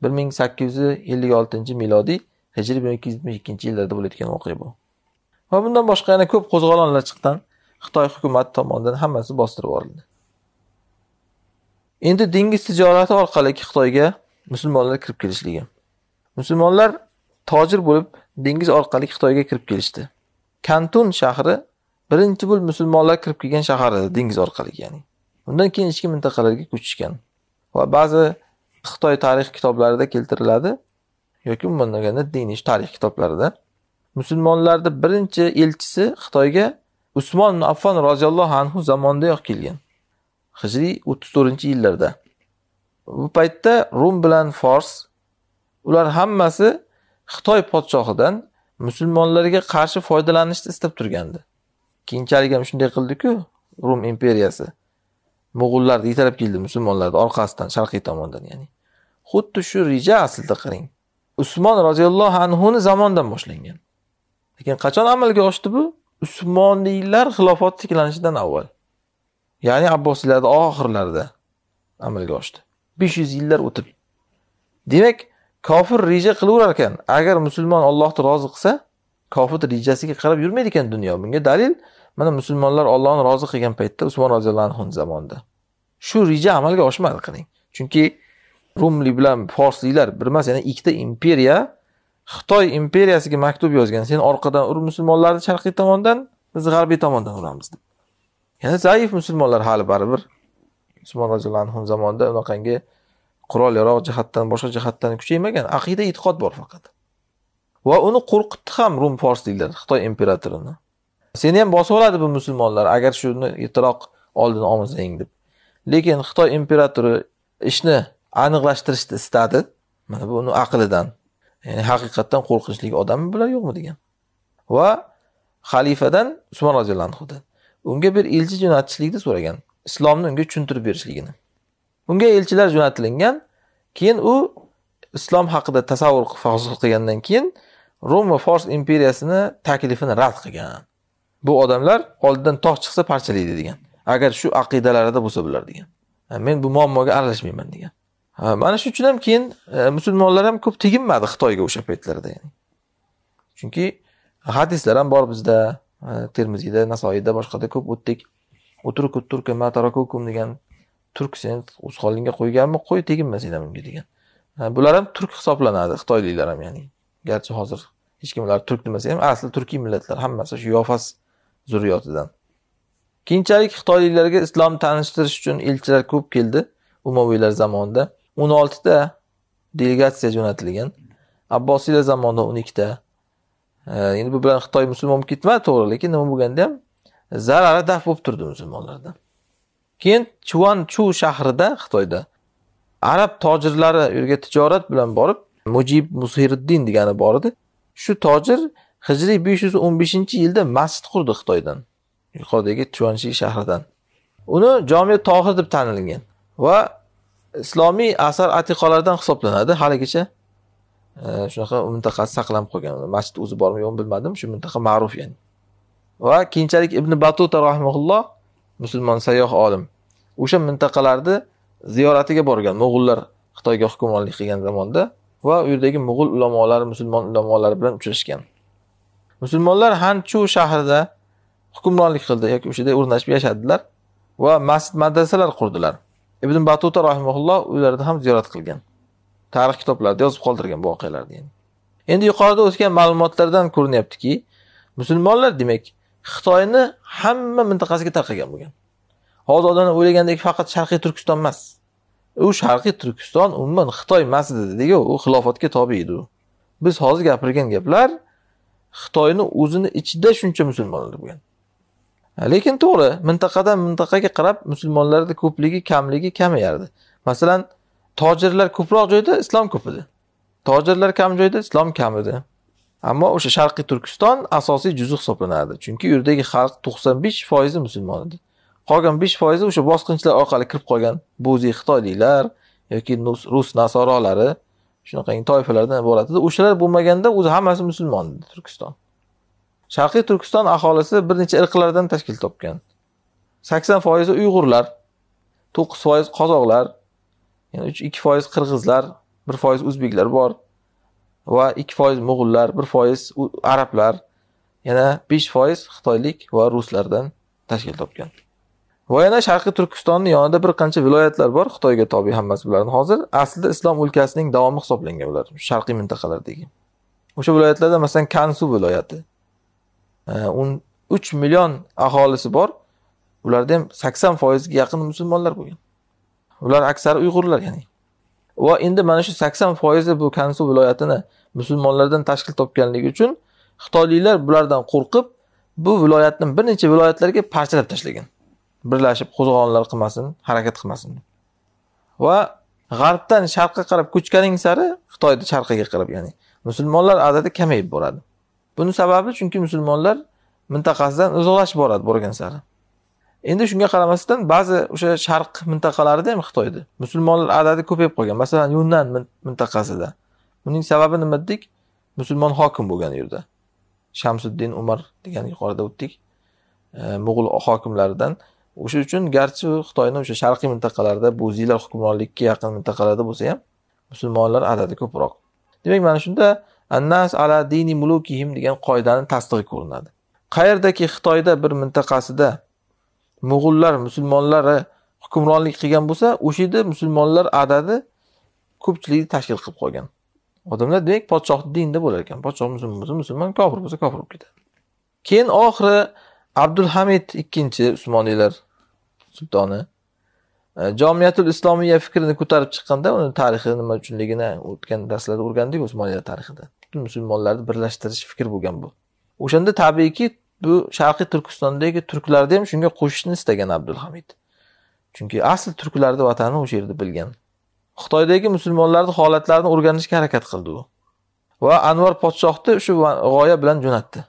bir ming sakkiz yuz ellik oltinchi milodiy hijriy bir ikki yuz yetmish ikkinchi yillarda bo'layotgan voqea bu va bundan boshqa yana ko'p qo'zg'olonlar chiqqan xitoy hukumati tomonidan hammasi bostirib yuborildi endi dengiz tijorati orqali xitoyga musulmonlar kirib kelishligi musulmonlar tojir bo'lib dengiz orqali xitoyga kirib kelishdi kantun shahri birinchi bo'lib musulmonlar kirib kelgan shahar edi dengiz orqali ya'ni undan keyin ichki mintaqalarga ko'chishgan va ba'zi xitoy tarix kitoblarida keltiriladi yoki umuman olganda diniy tarix kitoblarida musulmonlarni birinchi elchisi Xitoyga Usmon ibn Affon roziyallohu anhu zamonidayoq kelgan. Hijriy 34-yillarda. Bu paytda Rum bilan Fors ular hammasi Xitoy podshohidan musulmonlarga qarshi foydalanishni istab turgandi. Keyinchalik ham shunday qildi-ku Rum imperiyasi. Mo'g'ullarni yetarib keldi musulmonlarni orqasidan, sharqiy tomondan, ya'ni. Xuddi shu reja aslida qarang. usmon roziyallohu anhuni zamonidan boshlangan lekin qachon amalga oshdi bu usmoniylar xilofati tiklanishidan avval ya'ni abbosiylarni oxirlarida amalga oshdi besh yuz yillar o'tib demak kofir reja qilaverar ekan agar musulmon ollohni rozi qilsa kofir rejasiga qarab yurmaydi ekan dunyo bunga dalil mana musulmonlar ollohni rozi qilgan paytda usmon roziyallohu anhu zamonida shu reja amalga oshmadi qarang chunki rumli bilan forsliklar bir emas yana ikkita imperiya xitoy imperiyasiga maktub yozgan sen orqadan ur musulmonlarni sharqiy tomondan biz g'arbiy tomondan uramiz deb ya'ni zaif musulmonlar hali baribir usmon roziyallohu anhu zamonida unaqangi qurol yarog' jihatdan boshqa jihatdan kuchaymagan aqida e'tiqod bor faqat va uni qo'rqitdi ham rum forsliklar xitoy imperatorini seni ham bosib oladi bu musulmonlar agar shuni ertaroq oldini olmasang deb lekin xitoy imperatori ishni aniqlashtirishni istadi mana bu uni aqlidan ya'ni haqiqatdan qo'rqinchli odammi bular yo'qmi degan va xalifadan usmon roziyallohu anhudan unga bir elchi jo'natishlikni so'ragan islomni unga tushuntirib berishligini unga elchilar jo'natilingan keyin u islom haqida tasavvur fasl qilgandan keyin rum va fors imperiyasini taklifini rad qilgan bu odamlar oldidan tog' chiqsa parchalaydi degan agar shu aqidalarida bo'lsa bular degan men bu muammoga aralashmayman degan mana shu uchun ham keyin e, musulmonlar ham ko'p teginmadi xitoyga o'sha paytlarda ya'ni chunki hadislar ham bor bizda e, termiziyda nasoiyda boshqada ko'p o'tdik o'tirku turka matarakukum degan turk sen o'z holingga qo'yganmi qo'y teginma sen ham unga degan e, bular ham turk hisoblanadi xitoyliklar ham ya'ni garchi hozir hech kim ular turk demasa ham asli turkiy millatlar hammasi shu yofas zurriyotidan keyinchalik xitoyliklarga islomni tanishtirish uchun elchilar ko'p keldi umaviylar zamonida o'n oltita delegatsiya jo'natilgan abbosiylar zamonida o'n ikkita endi bu bilan xitoy musulmon bo'lib ketmadi to'g'ri lekin nima bo'lganda ham zarari daf bo'lib turdi musulmonlarda keyin chuan chu shahrida xitoyda arab tojirlari u yerga tijorat bilan borib mujib musiriddin degani bor edi shu tojir hijriy besh yuz o'n beshinchi yilda masjid qurdi xitoydan yuqoridagi chuanshi shahridan uni jomi tohir deb tanilgan va islomiy asar atiqalardan hisoblanadi haligacha e, shunaqa mintaqasi saqlanib qolgan masjid o'zi bormi yo'qmi bilmadim shu mintaqa ma'ruf ya'ni va keyinchalik ibn batuta rahmaulloh musulmon sayyoh olim o'sha mintaqalarni ziyoratiga borgan mo'g'ullar xitoyga hukmronlik qilgan zamonda va u yerdagi mo'g'ul ulamolari musulmon ulamolari bilan uchrashgan musulmonlar hanchu shahrida hukmronlik qildi yoki o'sha yerda o'rnashib yashadilar va masjid madrasalar qurdilar ibn batuta rahimaulloh ularni ham ziyorat qilgan tarix kitoblarida yozib qoldirgan bu voqealarni yani. endi yuqorida o'tgan ma'lumotlardan ko'rinyaptiki musulmonlar demak xitoyni hamma mintaqasiga tarqagan bo'lgan hozir odamlar o'ylagandek faqat sharqiy turkiston emas u sharqiy turkiston umuman xitoy emas dedik u xilofatga tobe edi u biz hozir gapirgan gaplar xitoyni o'zini ichida shuncha musulmonlar bo'lgan lekin to'g'ri mintaqadan mintaqaga qarab musulmonlarni ko'pligi kamligi kamayardi masalan tojirlar ko'proq joyda islom ko'p edi tojirlar kam joyda islom kam edi ammo o'sha sharqiy turkiston asosiy juzi hisoblanardi chunki u yerdagi xalq to'qson besh foizi musulmon edi qolgan besh foizi o'sha bosqinchilar orqali kirib qolgan buzi xitoyliklar yoki rus nasorolari shunaqangi toifalardan iborat edi o'shalar bo'lmaganda o'zi hammasi musulmon edi turkiston Sharqiy Turkiston aholisi bir necha irqlardan tashkil topgan. 80% Uyg'urlar, 9% qozoqlar, ya'ni 2% qirg'izlar, 1% o'zbeklar bor va 2% mo'g'ullar, 1% arablar, yana 5% xitoylik va ruslardan tashkil topgan. Va yana Sharqiy Turkistonni yonida bir qancha viloyatlar bor, Xitoyga tobe hammasi bularni hozir. Aslida Islom o'lkasining davomi hisoblangan ular, sharqiy mintaqalardagi. O'sha viloyatlarda masalan Kansu viloyati, 3 million aholisi bor ularda ham sakson foizga yaqin musulmonlar bo'lgan ular aksari uyg'urlar ya'ni va endi mana shu sakson foizi bu kansu viloyatini musulmonlardan tashkil topganligi uchun xitoyliklar bulardan qo'rqib bu viloyatni bir necha viloyatlarga parchalab tashlagan birlashib qo'zg'olonlar qilmasin harakat qilmasin va g'arbdan sharqqa qarab ko'chganing sari xitoyni sharqiga qarab ya'ni musulmonlar adadi kamayib boradi Buni sababi chunki musulmonlar mintaqasidan uzoqlashib boradi borgan sari. Endi shunga qaramasdan ba'zi o'sha sharq mintaqalarida ham Xitoyda musulmonlar adadi ko'payib qolgan. Masalan, Yunan mintaqasida. Buning sababi nima dedik? Musulmon hokim bo'lgan yerda. Shamsuddin Umar degan yuqorida o'tdik. E, Mo'g'ul hokimlaridan o'sha uchun garchi xitoyni o'sha sharqiy mintaqalarida buziylar hukmronlikka yaqin mintaqalarda bo'lsa ham musulmonlar adadi ko'proq. Demak, mana shunda annas ala dini mulukihim degan qoidani tasdig'i ko'rinadi qayerdaki xitoyda bir mintaqasida mo'g'ullar musulmonlari hukmronlik qilgan bo'lsa o'sha yerda musulmonlar adadi ko'pchilikni tashkil qilib qolgan odamlar demak podshoh dinda bo'lar ekan podshoh musulmon bo'lsa musulmon kofir bo'lsa kofir bo'lib ketadi keyin oxiri abdulhamid ikkinchi usmoniylar sultoni e, jomiyatul islomiya fikrini ko'tarib chiqqanda uni tarixi nima uchunligini o'tgan darslarda o'rgandik usmoniylar tarixida butun musulmonlarni birlashtirish fikr bo'lgan bu o'shanda tabiiyki bu sharqiy turkistondagi turklarda ham shunga qo'shishni istagan abdulhamid chunki asl turklarni vatanini o'sha yerda bilgan xitoydagi musulmonlarni holatlarini o'rganishga harakat qildi u va anvar podshohni shu g'oya bilan jo'natdi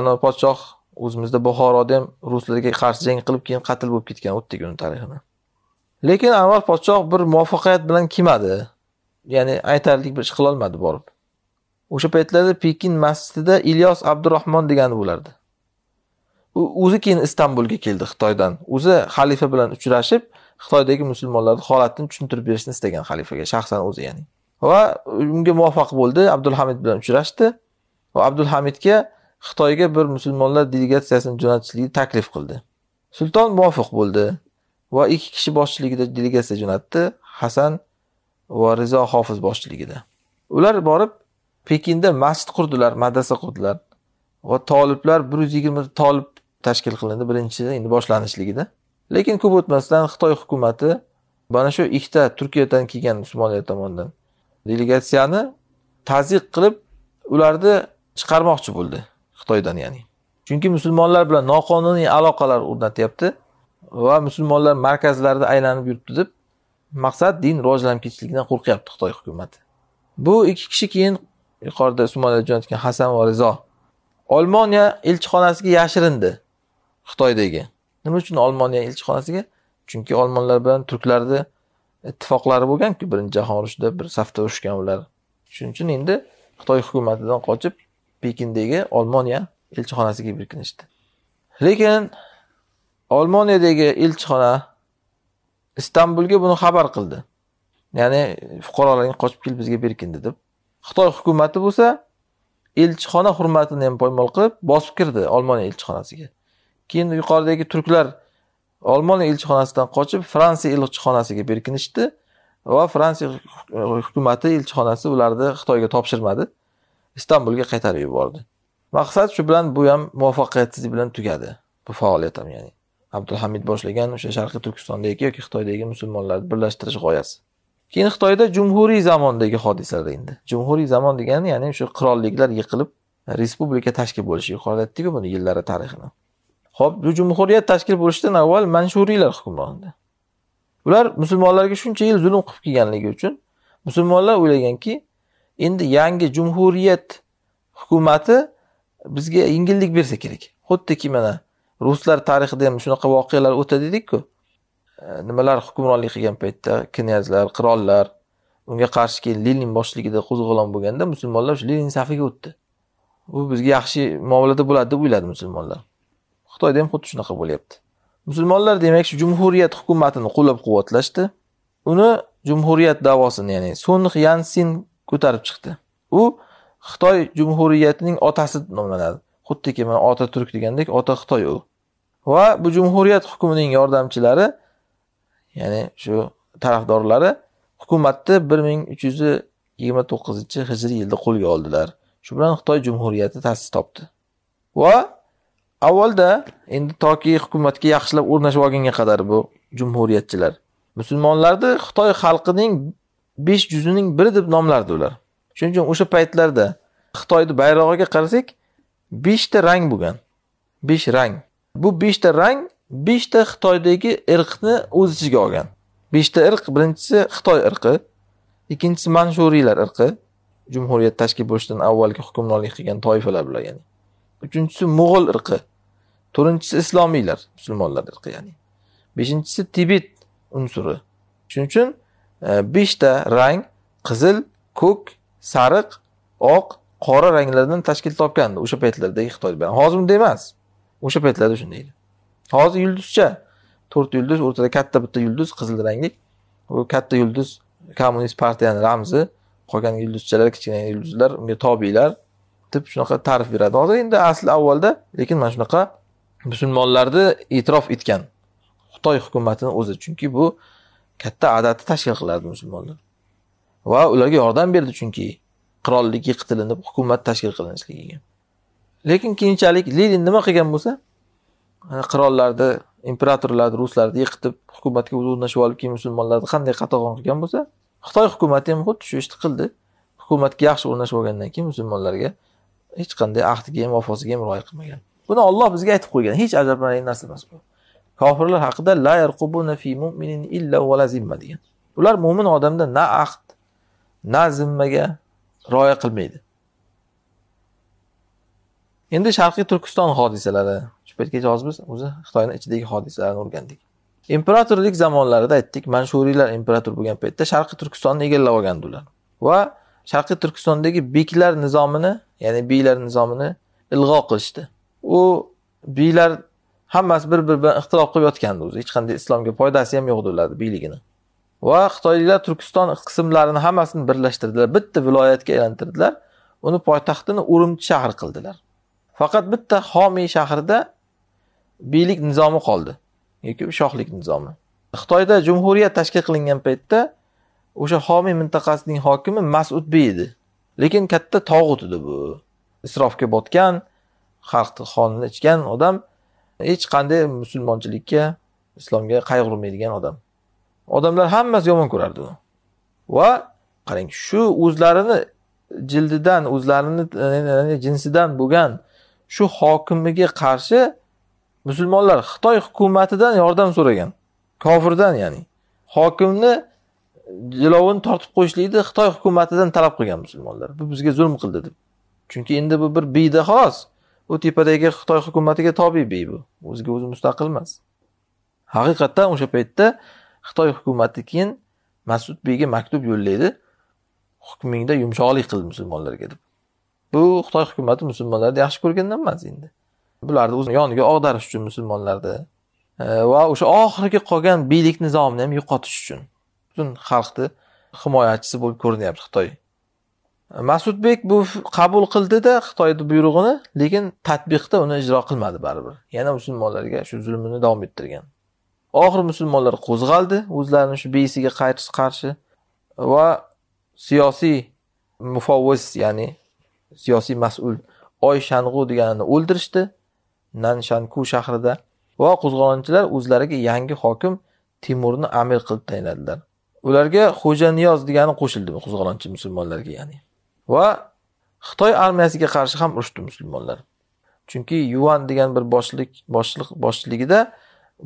anvar podshoh o'zimizda buxoroda ham ruslarga qarshi jang qilib keyin qatl bo'lib ketgan o'tdik uni tarixini lekin anvar podshoh bir muvaffaqiyat bilan kelmadi ya'ni aytarlik bir ish qilolmadi borib o'sha paytlarda Pekin masjidida Ilyos Abdurahmon degani bo'lardi. U o'zi keyin Istanbulga keldi Xitoydan. O'zi xalifa bilan uchrashib, Xitoydagi musulmonlarning holatini tushuntirib berishni istagan xalifaga shaxsan o'zi ya'ni. Va unga muvaffaq bo'ldi, Abdulhamid bilan uchrashdi va Abdulhamidga Xitoyga bir musulmonlar delegatsiyasini jo'natishlikni taklif qildi. Sulton muvofiq bo'ldi va ikki kishi boshchiligida delegatsiya jo'natdi, Hasan va Rizo Hofiz boshchiligida. Ular borib Pekinda masjid qurdilar, madrasa qurdilar. Va toliblar 120 tolib tashkil qilindi birinchi endi boshlanishligida. Lekin ko'p o'tmasdan Xitoy hukumati mana shu ikkita Turkiyadan kelgan musulmonlar tomonidan delegatsiyani tazyiq qilib, ularni chiqarmoqchi bo'ldi Xitoydan ya'ni. Chunki musulmonlar bilan noqonuniy aloqalar o'rnatyapti va musulmonlar markazlarida aylanib yuribdi deb maqsad din rivojlanib ketishligidan qo'rqyapti Xitoy hukumati. Bu ikki kishi keyin yuqorida usmonali jo'natgan hasan va rizo olmoniya elchixonasiga yashirindi xitoydagi nima uchun olmoniya elchixonasiga chunki olmonlar bilan turklarni ittifoqlari bo'lganku birinchi jahon urushida bir safda urushgan ular shuning uchun endi xitoy hukumatidan qochib pekindagi olmoniya elchixonasiga berkinishdi lekin olmoniyadagi elchixona istanbulga buni xabar qildi ya'ni fuqarolarning qochib kelib bizga berkindi deb Xitoy hukumati bo'lsa elchixona hurmatini ham poymol qilib bosib kirdi Olmoniya elchixonasiga. Keyin yuqoridagi turklar Olmoniya elchixonasidan qochib Fransiya elchixonasiga berkinishdi va Fransiya hukumati elchixonasi ularni Xitoyga topshirmadi. Istanbulga qaytarib yubordi. Maqsad shu bilan bu ham muvaffaqiyatsizlik bilan tugadi. Bu faoliyat ham ya'ni Abdulhamid boshlagan o'sha Sharqiy Turkistondagi yoki Xitoydagi musulmonlarni birlashtirish g'oyasi. keyin xitoyda jumhuriy zamondagi hodisalar endi jumhuriy zamon degani ya'ni o'sha qirolliklar yiqilib respublika tashkil bo'lishi yuqorida aytdikku buni yillari tarixini ho'p bu jumhuriyat tashkil bo'lishidan avval manshuriylar edi ular musulmonlarga shuncha yil zulm qilib kelganligi uchun musulmonlar o'ylaganki endi yangi jumhuriyat hukumati bizga yengillik bersa kerak xuddiki mana ruslar tarixida ham shunaqa voqealar o'tadi dedikku nimalar hukmronlik qilgan paytda knyazlar qirollar unga qarshi keyin lenin boshligida qo'zg'olon bo'lganda musulmonlar shu lenin safiga o'tdi u bizga yaxshi muomalada bo'ladi deb o'yladi musulmonlar xitoyda ham xuddi shunaqa bo'lyapti musulmonlar demak shu jumhuriyat hukumatini qo'llab quvvatlashdi uni jumhuriyat davosini ya'ni sun yansin ko'tarib chiqdi u xitoy jumhuriyatining otasi nomlanadi xuddiki mana ota turk degandek ota xitoy u va bu jumhuriyat hukmining yordamchilari ya'ni shu tarafdorlari hukumatni bir ming uch yuz yigirma to'qqizinchi hijriy yilda qo'lga oldilar shu bilan xitoy jumhuriyati ta'sis topdi va avvalda endi toki hukumatga yaxshilab o'rnashib olgunga qadar bu jumhuriyatchilar musulmonlarni xitoy xalqining besh yuzining biri deb nomlardi ular shuning uchun o'sha paytlarda xitoyni bayrog'iga qarasak beshta rang bo'lgan besh rang bu beshta rang 5 ta Xitoydagi irqni o'z ichiga olgan. 5 ta irq, birinchisi Xitoy irqi, ikkinchisi manshuriylar irqi, jumhuriyat tashkil bo'lishidan avvalgi hukmronlik qilgan toifalar bilan, ya'ni. Uchinchisi Mo'g'ul irqi, to'rtinchisi islomiylar, musulmonlar irqi, ya'ni. Beshinchisi Tibet unsuri. Shuning uchun 5 e, ta rang qizil, ko'k, sariq, oq, qora ranglardan tashkil topgandi o'sha paytlardagi Xitoy bilan. Hozir unday emas. O'sha paytlarda shunday edi. Hozir yulduzcha. To'rt yulduz o'rtada katta bitta yulduz qizil rangli. U katta yulduz kommunist partiyaning ramzi, qolgan yulduzchalar kichkina yulduzlar tobiylar deb shunaqa ta'rif beradi. Hozir endi asli avvalda lekin mana shunaqa musulmonlarni e'tirof etgan Xitoy hukumatini o'zi chunki bu katta adatni tashkil qilardi musulmonlar. Va ularga yordam berdi chunki qirollik yiqitilinib hukumat tashkil qilinishligiga. Lekin keyinchalik Lenin nima qilgan bo'lsa, qirollarni imperatorlarni ruslarni yiqitib hukumatga o'zi o'rnashib olib keyin musulmonlarni qanday qatag'on qilgan bo'lsa xitoy hukumati ham xuddi shu ishni qildi hukumatga yaxshi o'rnashib olgandan keyin musulmonlarga hech qanday ahdiga ham vafosiga ham rioya qilmagan buni olloh bizga aytib qo'ygan hech ajablanadigan narsa emas bu kofirlar haqida la fi mu'minin illa vala zimma degan ular mo'min odamda na ahd na zimmaga rioya qilmaydi endi sharqiy turkiston hodisalari shu paytgacha hozir biz o'zi xitoyni ichidagi hodisalarni o'rgandik imperatorlik zamonlarida aytdik manshuriylar imperator bo'lgan paytda sharqiy turkistonni egallab olgandi ular va sharqiy turkistondagi beklar nizomini ya'ni biylar nizomini ilg'o qilishdi u biylar hammasi bir biri bilan ixtilof qilib yotgandi o'zi hech qanday islomga foydasi ham yo'q ularni biyligini va xitoyliklar turkiston qismlarini hammasini birlashtirdilar bitta viloyatga aylantirdilar uni poytaxtini urumchi shahar qildilar faqat bitta homiy shahrida biylik nizomi qoldi yoki shohlik nizomi xitoyda jumhuriyat tashkil qilingan paytda o'sha homiy mintaqasining hokimi masud bey edi lekin katta tog'ut edi bu isrofga botgan xalqni qonini ichgan odam hech qanday musulmonchilikka islomga qayg'urmaydigan odam odamlar hammasi yomon ko'rardi uni va qarang shu o'zlarini jildidan o'zlarini jinsidan bo'lgan shu hokimiga qarshi musulmonlar Xitoy hukumatidan yordam so'ragan. Kofirdan ya'ni. Hokimni jilovini tortib qo'yishlikni Xitoy hukumatidan talab qilgan musulmonlar. Bu bizga zulm qildi deb. Chunki endi bu bir biyda xolos. U tepadagi Xitoy hukumatiga tobe biy bu. O'ziga o'zi mustaqil emas. Haqiqatdan o'sha paytda Xitoy hukumati keyin Mas'ud beyga maktub yo'llaydi. Hukmingda yumshoqlik qil musulmonlarga deb. Bu Xitoy hukumati musulmonlarni yaxshi ko'rgandan emas endi. bularni o'zini yoniga og'darish uchun musulmonlarni e, va o'sha oxirgi qolgan biylik nizomini ham yo'qotish uchun butun xalqni himoyachisi bo'lib ko'rinyapti xitoy masudbek bu qabul qildida xitoyni buyrug'ini lekin tadbiqda uni ijro qilmadi baribir yana musulmonlarga shu zulmini davom ettirgan oxiri musulmonlar qo'zg'aldi o'zlarini shu beysiga qarshi va siyosiy mufovvis ya'ni siyosiy mas'ul oy shang'u deganini o'ldirishdi nanshanku shahrida va qo'zg'olonchilar o'zlariga yangi hokim temurni amir qilib tayinladilar ularga xo'ja niyoz degani qo'shildi qo'zg'olonchi musulmonlarga ya'ni va xitoy armiyasiga qarshi ham urushdi musulmonlar chunki yuan degan bir boshlik boshliq boshchiligida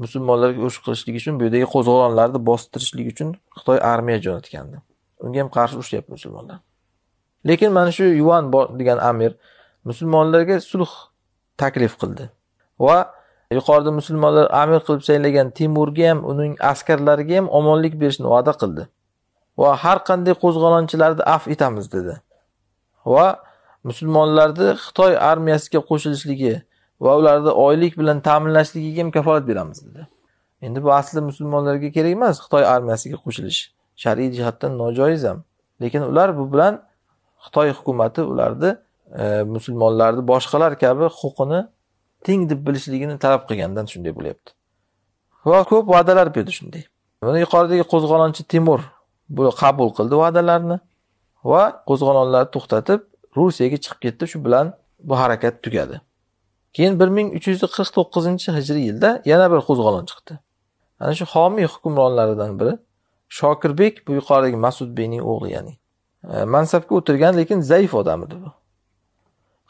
musulmonlarga urush qilishlik uchun bu yerdagi qo'zg'olonlarni bostirishlik uchun xitoy armiya jo'natgandi unga ham qarshi urushyapti musulmonlar lekin mana shu yuan degan amir musulmonlarga sulh taklif qildi va yuqorida musulmonlar amir qilib saylagan temurga ham uning askarlariga ham omonlik berishni va'da qildi va har qanday qo'zg'olonchilarni af etamiz dedi va musulmonlarni xitoy armiyasiga qo'shilishligi va ularni oylik bilan ta'minlashligiga ham kafolat beramiz dedi endi bu asli musulmonlarga kerak emas xitoy armiyasiga qo'shilish shar'iy jihatdan nojoiz ham lekin ular bu bilan xitoy hukumati ularni e, musulmonlarni boshqalar kabi huquqini teng deb bilishligini talab qilgandan shunday bo'lyapti va ko'p va'dalar berdi shunday mana yuqoridagi qo'zg'olonchi temur bu qabul qildi va'dalarni va qo'zg'olonlarni to'xtatib rusiyaga chiqib ketdi shu bilan bu harakat tugadi keyin bir ming uch yuz qirq to'qqizinchi hijriy yilda yana bir qo'zg'olon chiqdi ana shu homiy hukmronlaridan biri shokirbek bu yuqoridagi masudbekning o'g'li ya'ni e, mansabga o'tirgan lekin zaif odam edi bu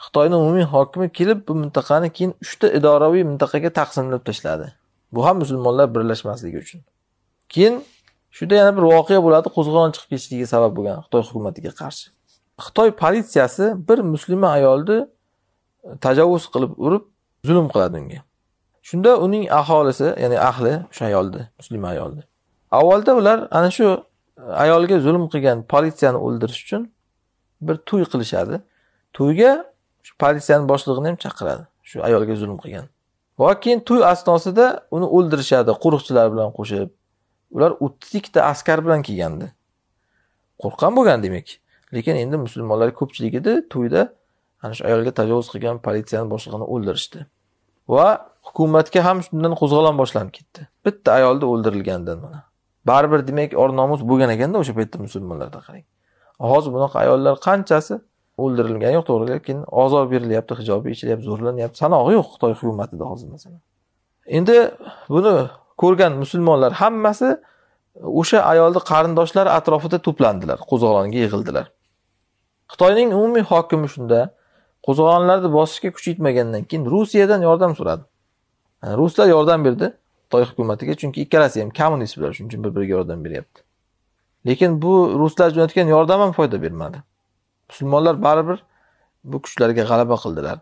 Xitoyni umumiy hokimi kelib bu mintaqani keyin 3 ta idoraviy mintaqaga taqsimlab tashladi. Bu ham musulmonlar birlashmasligi uchun. Keyin shunda yana bir voqea bo'ladi, qo'zg'olon chiqib ketishligiga sabab bo'lgan Xitoy hukumatiga qarshi. Xitoy politsiyasi bir musulmon ayolni e, tajovuz qilib urib, zulm qiladi unga. Shunda uning aholisi, ya'ni ahli o'sha ayolni, musulmon ayolni. Avvalda ular ana shu e, ayolga zulm qilgan politsiyani o'ldirish uchun bir to'y qilishadi. To'yga shu politsiyani boshlig'ini ham chaqiradi shu ayolga zulm qilgan va keyin to'y asnosida uni o'ldirishadi qo'riqchilar bilan qo'shib ular ikkita askar bilan kelgandi qo'rqqan bo'lgan demak lekin endi musulmonlar ko'pchiligida to'yda ana shu ayolga tajovuz qilgan politsiyani boshlig'ini o'ldirishdi va hukumatga ham shundan qo'zg'olon boshlanib ketdi bitta ayolni o'ldirilganidan mana baribir demak or nomus bo'lgan ekanda o'sha paytda musulmonlarda qarang hozir bunaqa ayollar qanchasi o'ldirilgani yo'q to'g'ri lekin ozor berilyapti hijobi ichilyapti zo'rlanyapti sanog'i yo'q xitoy hukumatida hozir masalan endi buni ko'rgan musulmonlar hammasi o'sha ayolni qarindoshlari atrofida to'plandilar qo'zg'olonga yig'ildilar xitoyning umumiy hokimi shunda qo'zg'olonlarni bosishga kuchi yetmagandan keyin rusiyadan yordam so'radi yani ruslar yordam berdi xitoy hukumatiga chunki ikkalasi ham kommunistlar shuning uchun bir biriga yordam beryapti lekin bu ruslar jo'natgan yordam ham foyda bermadi musulmonlar baribir bu kuchlarga g'alaba qildilar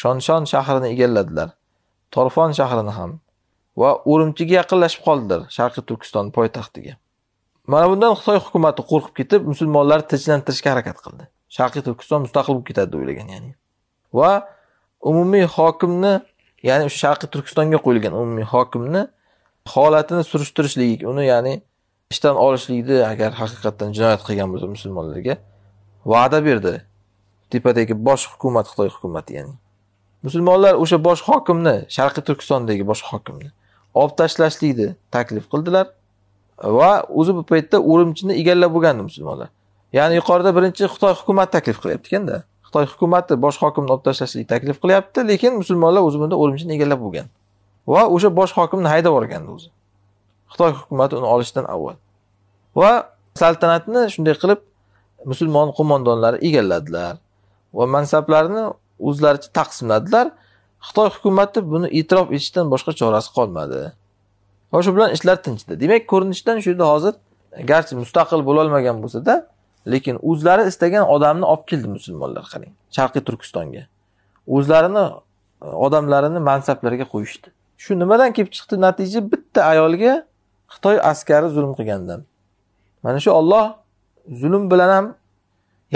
shonshon shahrini egalladilar torfon shahrini ham va o'rimchiga yaqinlashib qoldilar sharqiy turkiston poytaxtiga mana bundan xitoy hukumati qo'rqib ketib musulmonlarni tinchlantirishga harakat qildi sharqiy turkiston mustaqil bo'lib ketadi deb o'ylagan ya'ni va umumiy hokimni ya'ni o'sha sharqiy turkistonga qo'yilgan umumiy hokimni holatini surishtirishlik uni ya'ni ishdan olishlikni agar haqiqatdan jinoyat qilgan bo'lsa musulmonlarga va'da berdi tepadagi bosh hukumat xitoy hukumati ya'ni musulmonlar o'sha bosh hokimni sharqiy turkistondagi bosh hokimni olib tashlashlikni taklif qildilar va o'zi bu paytda urumchini egallab bo'lgandi musulmonlar ya'ni yuqorida birinchi xitoy hukumati taklif qilyapti ekanda xitoy hukumati bosh hokimni olib tashlashlikni taklif qilyapti lekin musulmonlar o'zi bunda urumchini egallab bo'lgan va o'sha bosh hokimni haydab yuborgandi o'zi xitoy hukumati uni olishdan avval va saltanatni shunday qilib musulmon qo'mondonlari egalladilar va mansablarni o'zlaricha taqsimladilar xitoy hukumati buni e'tirof etishdan boshqa chorasi qolmadi va shu bilan ishlar tinchdi demak ko'rinishidan shu yerda hozir garchi mustaqil bo'lolmagan bo'lsada lekin o'zlari istagan odamni olib keldi musulmonlar qarang sharqiy turkistonga o'zlarini odamlarini mansablarga qo'yishdi shu nimadan kelib chiqdi natija bitta ayolga xitoy askari zulm qilgandan mana shu olloh zulm bilan ham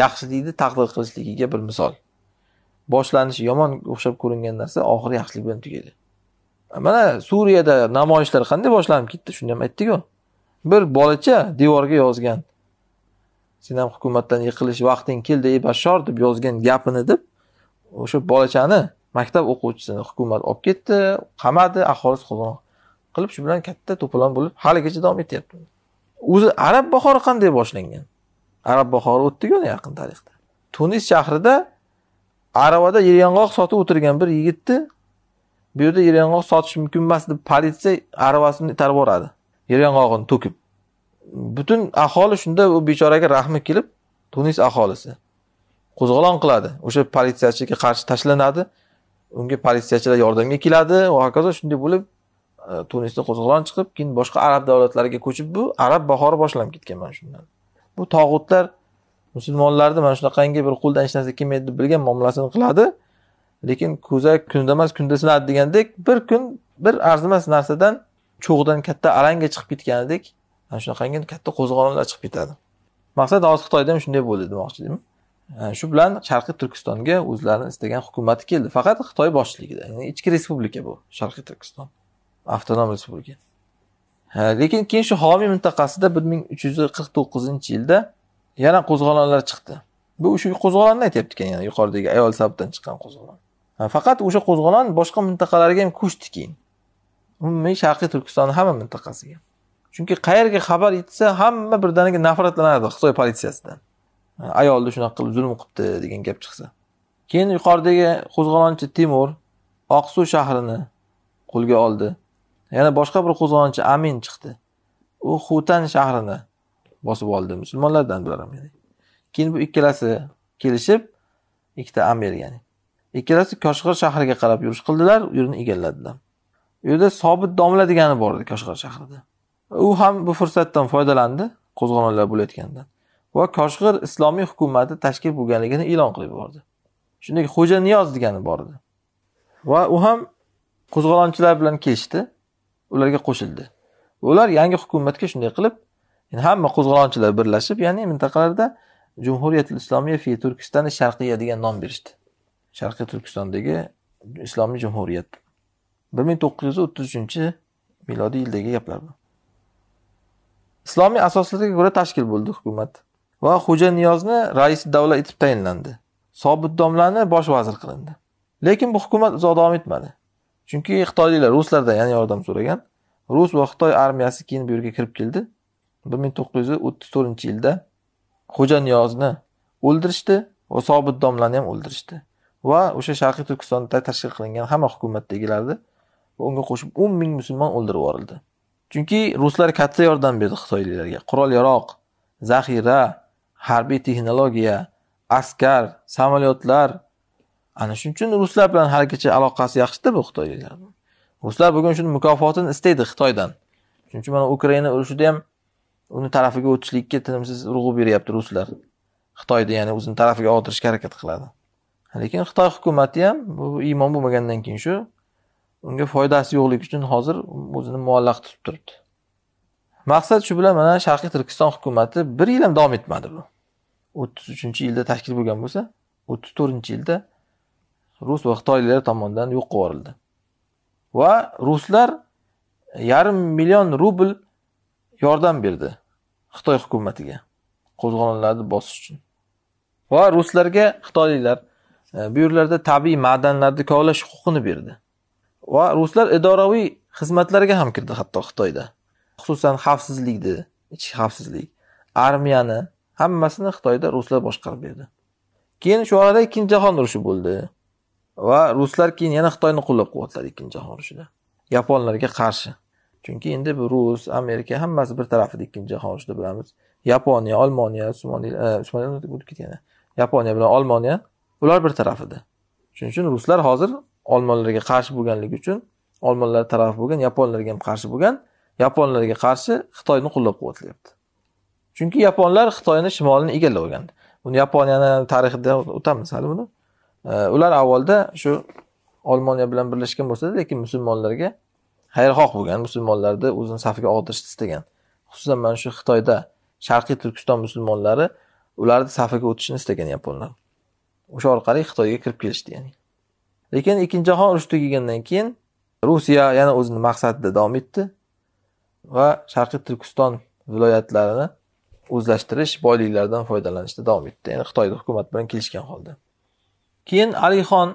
yaxshilikni taqdir qilishligiga bir misol boshlanishi yomon o'xshab ko'ringan narsa oxiri yaxshilik bilan tugaydi mana suriyada namoyishlar qanday boshlanib ketdi shuni ham aytdiku bir bolacha devorga yozgan sen ham hukumatdan yiqilish vaqting keldi ey bashor deb yozgan gapini deb o'sha bolachani maktab o'quvchisini hukumat olib ketdi qamadi aholi qo'zg'on qilib shu bilan katta to'polon bo'lib haligacha davom etyapti o'zi arab bahori qanday boshlangan arab bahori o'tdiku yaqin tarixda tunis shahrida aravada yeryong'oq sotib o'tirgan bir yigitni bu yerda yeryong'oq sotish mumkin emas deb politsiya aravasini itarib yuboradi yeryong'og'ini to'kib butun aholi shunda u bechoraga rahmi kelib tunis aholisi qo'zg'olon qiladi o'sha politsiyachiga qarshi tashlanadi unga politsiyachilar yordamga keladi va hokazo shunday bo'lib e, tunisda qo'zg'olon chiqib keyin boshqa arab davlatlariga ko'chib bu arab bahori boshlanib ketgan mana shundan bu tog'utlar musulmonlarni mana shunaqangi bir qo'ldan hech narsa kelmaydi deb bilgan muomalasini qiladi lekin ko'za kunda emas kunda sinadi degandek bir kun bir arzimas narsadan cho'g'dan katta alanga chiqib ketganidek ana shunaqangi katta qo'zg'olonlar chiqib ketadi maqsad hozir xitoyda ham shunday bo'ldi demoqchidayman shu bilan sharqiy turkistonga o'zlarini istagan hukumati keldi faqat xitoy boshchiligida ya'ni ichki respublika bu sharqiy turkiston avtonom respublika lekin keyin shu homiy mintaqasida 1349-yilda yana qo'zg'olonlar chiqdi bu o'sha qo'zg'olonni aytyapti ekan yuqoridagi ayol sababdan chiqqan qo'zg'olon faqat o'sha qo'zg'olon boshqa mintaqalarga ham ko'chdi keyin umumiy sharqiy turkistonni hamma mintaqasiga chunki qayerga xabar yetsa hamma birdaniga nafratlanadi xitoy politsiyasidan ayolni shunaqa qilib zulm qilibdi degan gap chiqsa keyin yuqoridagi qo'zg'olonchi temur oqsuv shahrini qo'lga oldi Yana boshqa bir qo'zg'olonchi Amin chiqdi. U Xutan shahrini bosib oldi, musulmonlardan bular ham. Keyin bu ikkalasi kelishib ikkita amir ya'ni. Ikkalasi Koshg'ir shahriga qarab yurish qildilar, u yerni egalladilar. U yerda Sobit domla degani bor edi Koshg'ir shahrida. U ham bu fursatdan foydalandi, qo'zg'olonlar bo'layotganda Va Koshg'ir islomiy hukumati tashkil bo'lganligini e'lon qilib yubordi. Shundagi Xo'ja Niyoz degani bor edi. Va u ham qo'zg'olonchilar bilan kelishdi. ularga qo'shildi ular yangi hukumatga shunday qilib hamma qo'zg'olonchilar birlashib ya'ni mintaqalarda jumhuriyat islomiya fi turkistoni sharqiya degan nom berishdi sharqiy turkistondagi islomiy jumhuriyat bir ming to'qqiz yuz o'ttiz uchinchi milodiy yildagi gaplar bu islomiy asoslarga ko'ra tashkil bo'ldi hukumat va xo'ja niyozni rais davlat etib tayinlandi sobit domlani bosh vazir qilindi lekin bu hukumat uzoq davom etmadi Chunki Xitoyliklar ruslardan yana yordam so'ragan. Rus va Xitoy armiyasi keyin bu yerga kirib keldi. 1934-yilda Xo'ja Niyozni o'ldirishdi va Sobit domlani ham o'ldirishdi. Va o'sha Sharqiy Turkistonda tashkil qilingan hamma hukumatdagilarni va unga qo'shib 10 ming musulmon o'ldirib yuborildi. Chunki ruslar katta yordam berdi Xitoyliklarga. Qurol-yaroq, zaxira, harbiy texnologiya, askar, samolyotlar ana shuning uchun ruslar bilan haligacha aloqasi yaxshida bu xitoyliklar ruslar bugun shuni mukofotini istaydi xitoydan shuning uchun mana ukraina urushida ham uni tarafiga o'tishlikka tinimsiz urg'u beryapti ruslar xitoyni ya'ni o'zini tarafiga og'dirishga harakat qiladi lekin xitoy hukumati ham bu iymon bo'lmagandan keyin shu unga foydasi yo'qligi uchun hozir o'zini muallaq tutib turibdi maqsad shu bilan mana sharqiy turkiston hukumati bir yil ham davom etmadi bu o'ttiz uchinchi yilda tashkil bo'lgan bo'lsa o'ttiz to'rtinchi yilda rus va xitoyliklar tomonidan yo'q yuborildi va ruslar yarim million rubl yordam berdi xitoy hukumatiga qo'zg'olonlarni bosish uchun va ruslarga xitoyliklar e, bu yerlarda tabiiy madanlarni kovlash huquqini berdi va ruslar idoraviy xizmatlarga ham kirdi hatto xitoyda xususan xavfsizlikni ichki xavfsizlik armiyani hammasini xitoyda ruslar boshqarib berdi keyin shu orada ikkinchi jahon urushi bo'ldi va ruslar keyin yana xitoyni qo'llab-quvvatladi ikkinchi jahon urushida yaponlarga qarshi chunki endi bu rus amerika hammasi bir edi ikkinchi jahon urushida bilamiz yaponiya olmoniya e, ketgan yaponiya bilan olmoniya ular bir tarafida shuning uchun ruslar hozir olmonlarga qarshi bo'lganligi uchun olmonlar tarafi bo'lgan yaponlarga ham qarshi bo'lgan yaponlarga qarshi xitoyni qo'llab quvvatlayapti chunki yaponlar xitoyni shimolini egallab olgan buni yaponiyani tarixida o'tamiz hali buni ular avvalda shu olmoniya bilan birlashgan bo'lsada lekin musulmonlarga xayrixoh bo'lgan musulmonlarni o'zini safiga og'dirishni istagan xususan mana shu xitoyda sharqiy turkiston musulmonlari ularni safiga o'tishni istagan yaponlar o'sha orqali xitoyga kirib kelishdi ya'ni lekin ikkinchi jahon urushi tugagandan keyin rusiya yana o'zini maqsadida davom etdi va sharqiy turkiston viloyatlarini o'zlashtirish boyliklaridan foydalanishda davom etdi ya'ni xitoyni hukumat bilan kelishgan holda keyin alixon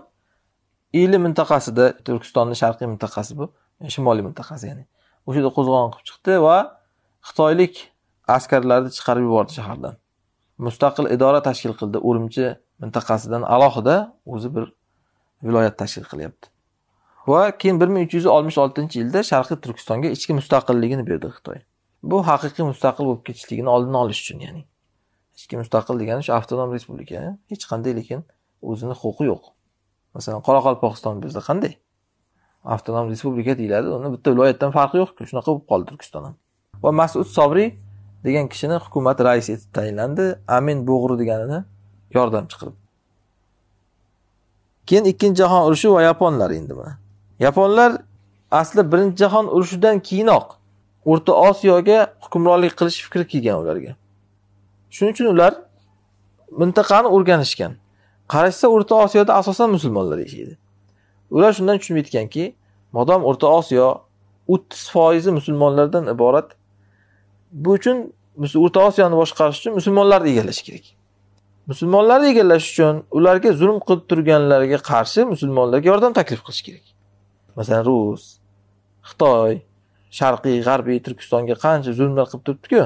eli mintaqasida turkistonni sharqiy mintaqasi bu shimoliy mintaqasi ya'ni o'sha yerda qo'zg'olon qilib chiqdi va xitoylik askarlarni chiqarib yubordi shahardan mustaqil idora tashkil qildi urumchi mintaqasidan alohida o'zi bir viloyat tashkil qilyapti va keyin bir ming uch yuz oltmish oltinchi yilda sharqiy turkistonga ichki mustaqilligini berdi xitoy bu haqiqiy mustaqil bo'lib ketishligini oldini olish uchun ya'ni ichki mustaqil degani shu avtonom respublika hech qanday lekin o'zini huquqi yo'q masalan qoraqalpog'iston bizda qanday avtonom respublika deyiladi uni bitta viloyatdan farqi yo'qku shunaqa bo'lib qoldi turkiston ham va masud sobriy degan kishini hukumat raisi etib tayinlandi amin bo'g'ri deganini yordamchi qilib keyin ikkinchi jahon urushi va yaponlar endi mana yaponlar asli birinchi jahon urushidan keyinoq o'rta osiyoga hukmronlik qilish fikri kelgan ularga shuning uchun ular mintaqani o'rganishgan qarashsa o'rta osiyoda asosan musulmonlar yashaydi ular shundan tushunib yetganki modom o'rta osiyo o'ttiz foizi musulmonlardan iborat bu uchun o'rta osiyoni boshqarish uchun musulmonlarni egallash kerak musulmonlarni egallash uchun ularga zulm qilib turganlarga qarshi musulmonlarga yordam taklif qilish kerak masalan rus xitoy sharqiy g'arbiy turkistonga qancha zulmlar qilib turibdiku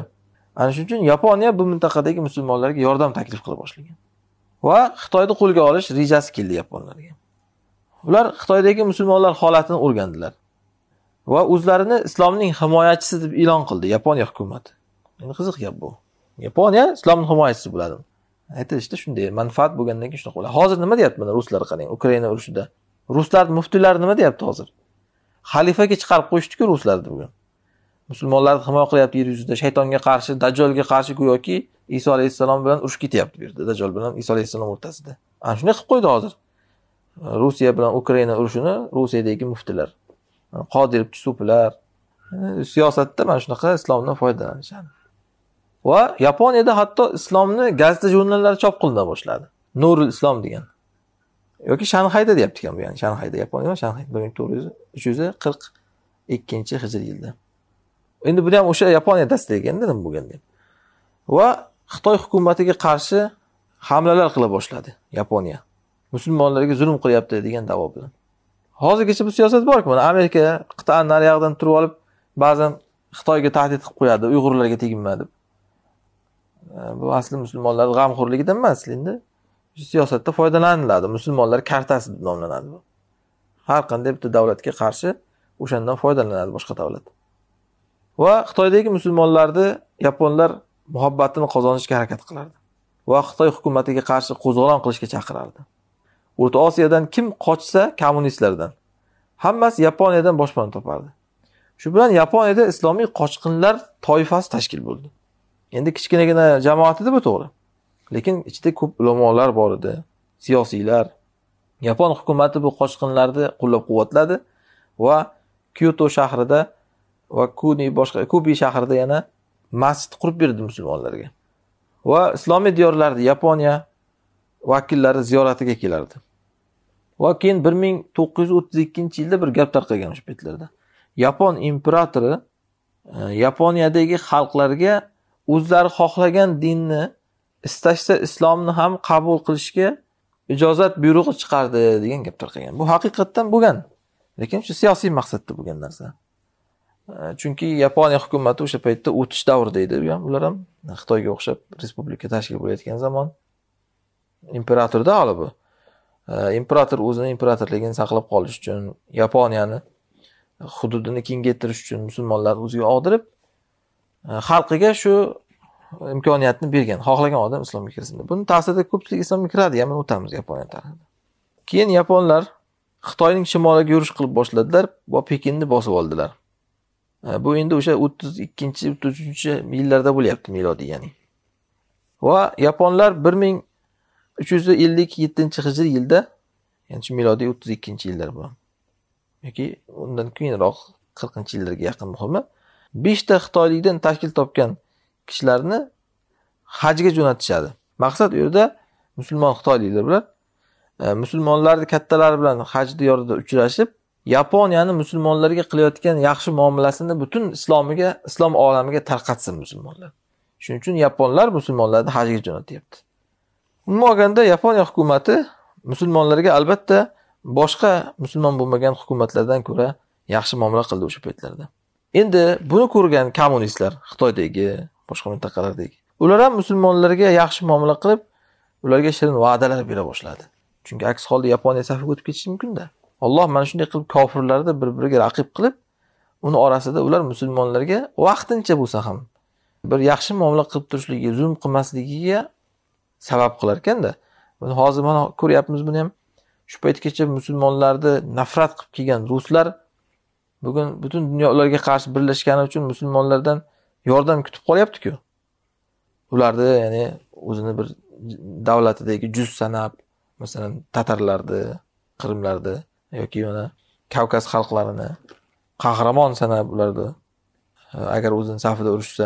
ana shuning uchun yaponiya bu mintaqadagi musulmonlarga yordam taklif qila boshlagan va Xitoyni qo'lga olish rejasi keldi yaponlarga. Ular Xitoydagi musulmonlar holatini o'rgandilar va o'zlarini islomning himoyachisi deb e'lon qildi Yaponiya hukumati. Endi qiziq gap bu. Yaponiya islomning himoyachisi bo'ladi. Aytilishda shunday manfaat bo'lgandan keyin shunaqa bo'ladi. Hozir nima deyapti mana ruslar qarang, Ukraina urushida. Ruslar muftiylari nima deyapti hozir? Xalifaga chiqarib qo'yishdi-ku ruslar bugun. musulmonlarni himoya qilyapti yer yuzida shaytonga qarshi dajjolga qarshi go'yoki iso alayhissalom bilan urush ketyapti bu yerda dajjol bilan iso alayhissalom o'rtasida ana shunday qilib qo'ydi hozir rusiya bilan ukraina urushini rusiyadagi muftilar qodirov supilar siyosatda mana shunaqa islomdan foydalanishadi va yaponiyada hatto islomni gazeta jurnallari chop qilina boshladi nurul islom degan yoki shanxayda deyapti ekan bu ya'ni shanxayda yaponiya shanxay bir ming to'rt yuz uch yuz qirq ikkinchi hijriy yilda endi buni ham o'sha yaponiya dastagini dedim bo'lganda va xitoy hukumatiga qarshi hamlalar qila boshladi yaponiya musulmonlarga zulm qilyapti degan davo bilan hozirgacha bu siyosat borku mana amerika qit'ani nariyog'idan turib olib ba'zan xitoyga tahdid qilib qo'yadi uyg'urlarga teginma deb bu asli musulmonlarni g'amxo'rligidan emas endi siyosatda foydalaniladi musulmonlar kartasi deb nomlanadi bu har qanday bitta davlatga qarshi o'shandan foydalanadi boshqa davlat va xitoydagi musulmonlarni yaponlar muhabbatini qozonishga harakat qilardi va xitoy hukumatiga qarshi qo'zg'olon qilishga chaqirardi o'rta osiyodan kim qochsa kommunistlardan hammasi yaponiyadan boshpana topardi shu bilan yaponiyada islomiy qochqinlar toifasi tashkil bo'ldi endi kichkinagina jamoat edi bu to'g'ri lekin ichida ko'p ulamolar bor edi siyosiylar yapon hukumati bu qochqinlarni qo'llab quvvatladi va kyoto shahrida va Kuni boshqa Kubi shahrida yana masjid qurib berdi musulmonlarga. Va islomiy diyorlarni Yaponiya vakillari ziyoratiga kelardi. Va keyin 1932-yilda bir gap tarqagan o'sha paytlarda. Yapon imperatori e, Yaponiyadagi xalqlarga o'zlari xohlagan dinni istashsa islomni ham qabul qilishga ijozat buyrug'i chiqardi degan gap tarqagan. Bu haqiqatdan bo'lgan. Lekin shu siyosiy maqsadda bo'lgan narsa. Э, chunki yaponiya hukumati o'sha paytda o'tish davri deydi ular ham xitoyga o'xshab respublika tashkil bo'layotgan zamon imperatorda hali bu э, imperator o'zini imperatorligini saqlab qolish uchun yaponiyani hududini kengaytirish uchun musulmonlarni o'ziga og'dirib э, xalqiga shu imkoniyatni bergan xohlagan odam islomga kirsin deb buni ta'sirida ko'pchilik islomga kiradi ham o'tamiz yaponiya tarixida keyin yaponlar xitoyning shimoliga yurish qilib boshladilar va pekinni bosib oldilar bu endi o'sha o'ttiz ikkinchi o'ttiz uchinchi yillarda bo'lyapti milodiy ya'ni va yaponlar bir ming uch yuz ellik yettinchi hijriy yilda ya'ni shu milodiy o'ttiz ikkinchi yillar bu yoki undan keyinroq qirqinchi yillarga yaqin muhimi beshta xitoylikdan tashkil topgan kishilarni hajga jo'natishadi maqsad u yerda musulmon xitoyliklar bilan e, musulmonlarni kattalari bilan hajni yodida uchrashib yaponiyani musulmonlarga qilayotgan yaxshi muomalasini butun islomiga islom olamiga tarqatsin musulmonlar shuning uchun yaponlar musulmonlarni hajga jo'natyapti umuman olganda yaponiya hukumati musulmonlarga albatta boshqa musulmon bo'lmagan hukumatlardan ko'ra yaxshi muomala qildi o'sha paytlarda endi buni ko'rgan kommunistlar xitoydagi boshqa mintaqalardagi ular ham musulmonlarga yaxshi muomala qilib ularga shirin va'dalar bera boshladi chunki aks holda yaponiya safiga o'tib ketishi mumkinda Alloh mana shunday qilib kofirlarni bir-biriga raqib qilib, uni orasida ular musulmonlarga vaqtincha bo'lsa ham bir yaxshi muomala qilib turishligiga zulm qilmasligiga sabab qilar ekanda. Buni hozir mana ko'ryapmiz buni ham. Shu paytgacha musulmonlarni nafrat qilib kelgan ruslar bugun butun dunyo ularga qarshi birlashgani uchun musulmonlardan yordam kutib qolyapti-ku. Ularni ya'ni o'zini bir davlatidagi juz sanab, masalan, tatarlarni, qirimlarni yoki mana kavkaz xalqlarini qahramon sanab ularni agar o'zini safida urushsa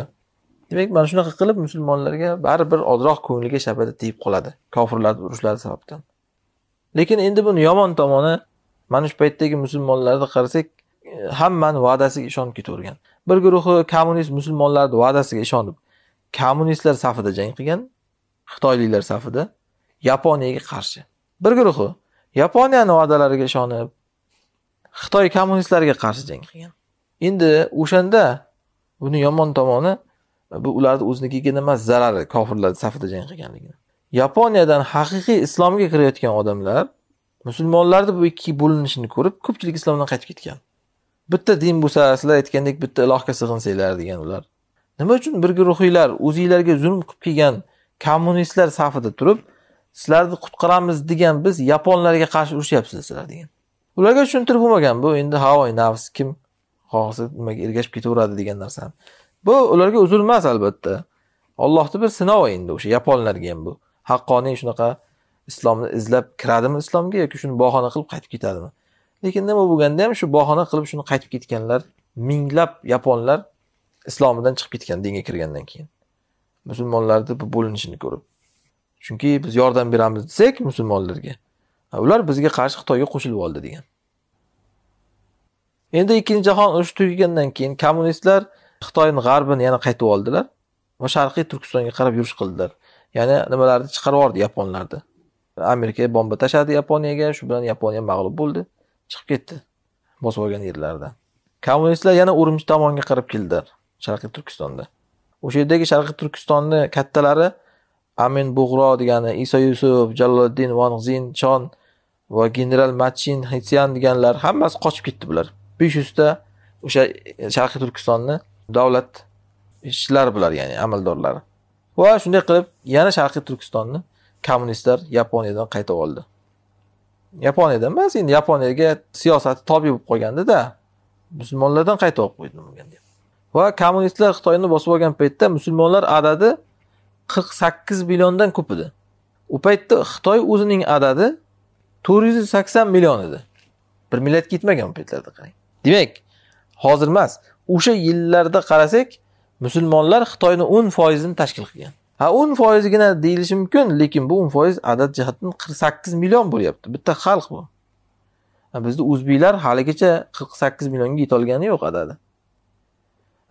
demak mana shunaqa qilib musulmonlarga baribir ozroq ko'ngliga shabada tegib qoladi kofirlarni urushlari sababdan lekin endi buni yomon tomoni mana shu paytdagi musulmonlarni qarasak e, hammani va'dasiga ishonib ketavergan bir guruhi kommunist musulmonlarni va'dasiga ishonib kommunistlar safida jang qilgan xitoyliklar safida yaponiyaga qarshi bir guruhi Yaponiyani va'dalariga ishonib, Xitoy kommunistlariga qarshi jang qilgan. Endi o'shanda buni yomon tomoni bu ularni o'zinikiga emas, zarari kofirlar safida jang qilganligini. Yaponiyadan haqiqiy islomga kirayotgan odamlar musulmonlarni bu ikki bo'linishini ko'rib, ko'pchilik islomdan qaytib ketgan. Bitta din bo'lsa, sizlar aytgandek bitta ilohga sig'insanglar degan ular. Nima uchun bir guruhinglar o'zingizlarga zulm qilib kelgan kommunistlar safida turib, sizlarni qutqaramiz degan biz yaponlarga qarshi urushyapsiz sizlar degan ularga tushuntirib bo'lmagan bu endi havo nafs kim xohlasa nimaga ergashib ketaveradi degan narsani bu ularga uzr emas albatta ollohni bir sinovi endi o'sha yaponlarga ham bu haqqoniy shunaqa islomni izlab kiradimi islomga yoki shuni bahona qilib qaytib ketadimi lekin nima bo'lganda ham shu bahona qilib shuni qaytib ketganlar minglab yaponlar islomidan chiqib ketgan dinga kirgandan keyin musulmonlarni bu bo'linishini ko'rib chunki biz yordam beramiz desak musulmonlarga ular bizga qarshi xitoyga qo'shilib oldi degan endi ikkinchi jahon urushi tugagandan keyin kommunistlar xitoyni g'arbini yana qaytib oldilar va sharqiy turkistonga qarab yurish qildilar ya'ni nimalarni chiqarib yubordi yaponlarni amerika bomba tashladi yaponiyaga shu bilan yaponiya mag'lub bo'ldi chiqib ketdi bosib olgan yerlaridan kommunistlar yana urumchi tomonga qarab keldilar sharqiy turkistonda o'sha yerdagi sharqiy turkistonni kattalari Amin Bug'ro degani, Iso Yusuf, Jaloliddin vanzin Chon va general Machin Hitsian deganlar hammasi qochib ketdi bular. 500 ta o'sha Sharqiy Turkistonni davlat ishchilari bular, ya'ni amaldorlari. Va shunday qilib yana Sharqiy Turkistonni kommunistlar Yaponiyadan qaytib oldi. Yaponiyadan emas, endi Yaponiyaga siyosati tobiy bo'lib qolgandida da musulmonlardan qaytib olib qo'ydim Va kommunistlar Xitoyni bosib olgan paytda musulmonlar adadi qirq sakkiz milliondan ko'p edi u paytda xitoy o'zining adadi to'rt yuz sakson million edi bir millatga yetmagan u paytlarda qarang demak hozir emas o'sha yillarda qarasak musulmonlar xitoyni o'n foizini tashkil qilgan ha o'n foizgina deyilishi mumkin lekin bu o'n foiz adad jihatdan qirq sakkiz million bo'lyapti bitta xalq bu bizni o'zbeklar haligacha qirq sakkiz millionga yetolgani yo'q adadi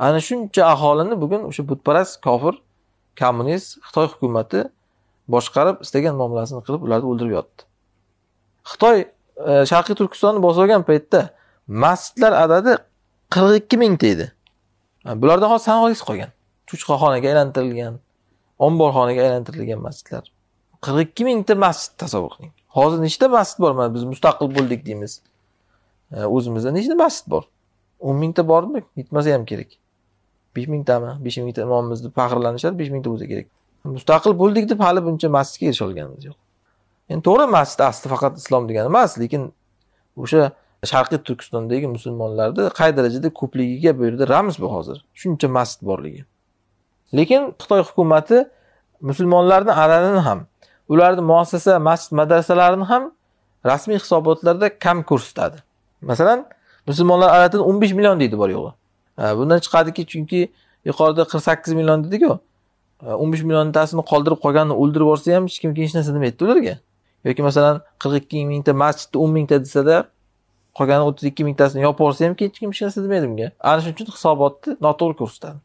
ana shuncha aholini bugun o'sha butparast kofir kommunist Xitoy hukumati boshqarib istagan muomalasini qilib ularni o'ldirib yotdi. Xitoy e, Sharqiy Turkistonni bosib olgan paytda masjidlar adadi 42 mingta edi. Bulardan hozir sanoqlisi qolgan. Chuchqaxonaga aylantirilgan, omborxonaga aylantirilgan masjidlar. 42 mingta masjid tasavvur qiling. Hozir nechta masjid bor? Mana biz mustaqil bo'ldik deymiz. E, o'zimizda nechta masjid bor? 10 mingta bormi? Yetmasa ham kerak. besh mingtami besh mingta imomimizni faxrlanishadi besh mingta bo'lsa kerak mustaqil bo'ldik deb hali buncha masjidga erisha olganimiz yo'q endi to'g'ri masjid asli faqat islom degani emas lekin o'sha sharqiy turkistondagi musulmonlarni qay darajada ko'pligiga bu yerda ramz bu hozir shuncha masjid borligi lekin xitoy hukumati musulmonlarni adadini ham ularni muassasa masjid madrasalarini ham rasmiy hisobotlarda kam ko'rsatadi masalan musulmonlar adadini o'n besh million deydi bor yo'g'i bundan chiqadiki chunki yuqorida qirq sakkiz million dediku e, o'n besh milliontasini qoldirib qolganini o'ldirib yuborsa ham hech kim hech narsa demaydi ularga yoki masalan qirq ikki mingta masjidni o'n mingta desada qolgani o'ttiz ikki mingtasini yopib yuborsa ham hech kim hech narsa demaydi bunga ana shuning uchun hisobotni noto'g'ri ko'rsatadi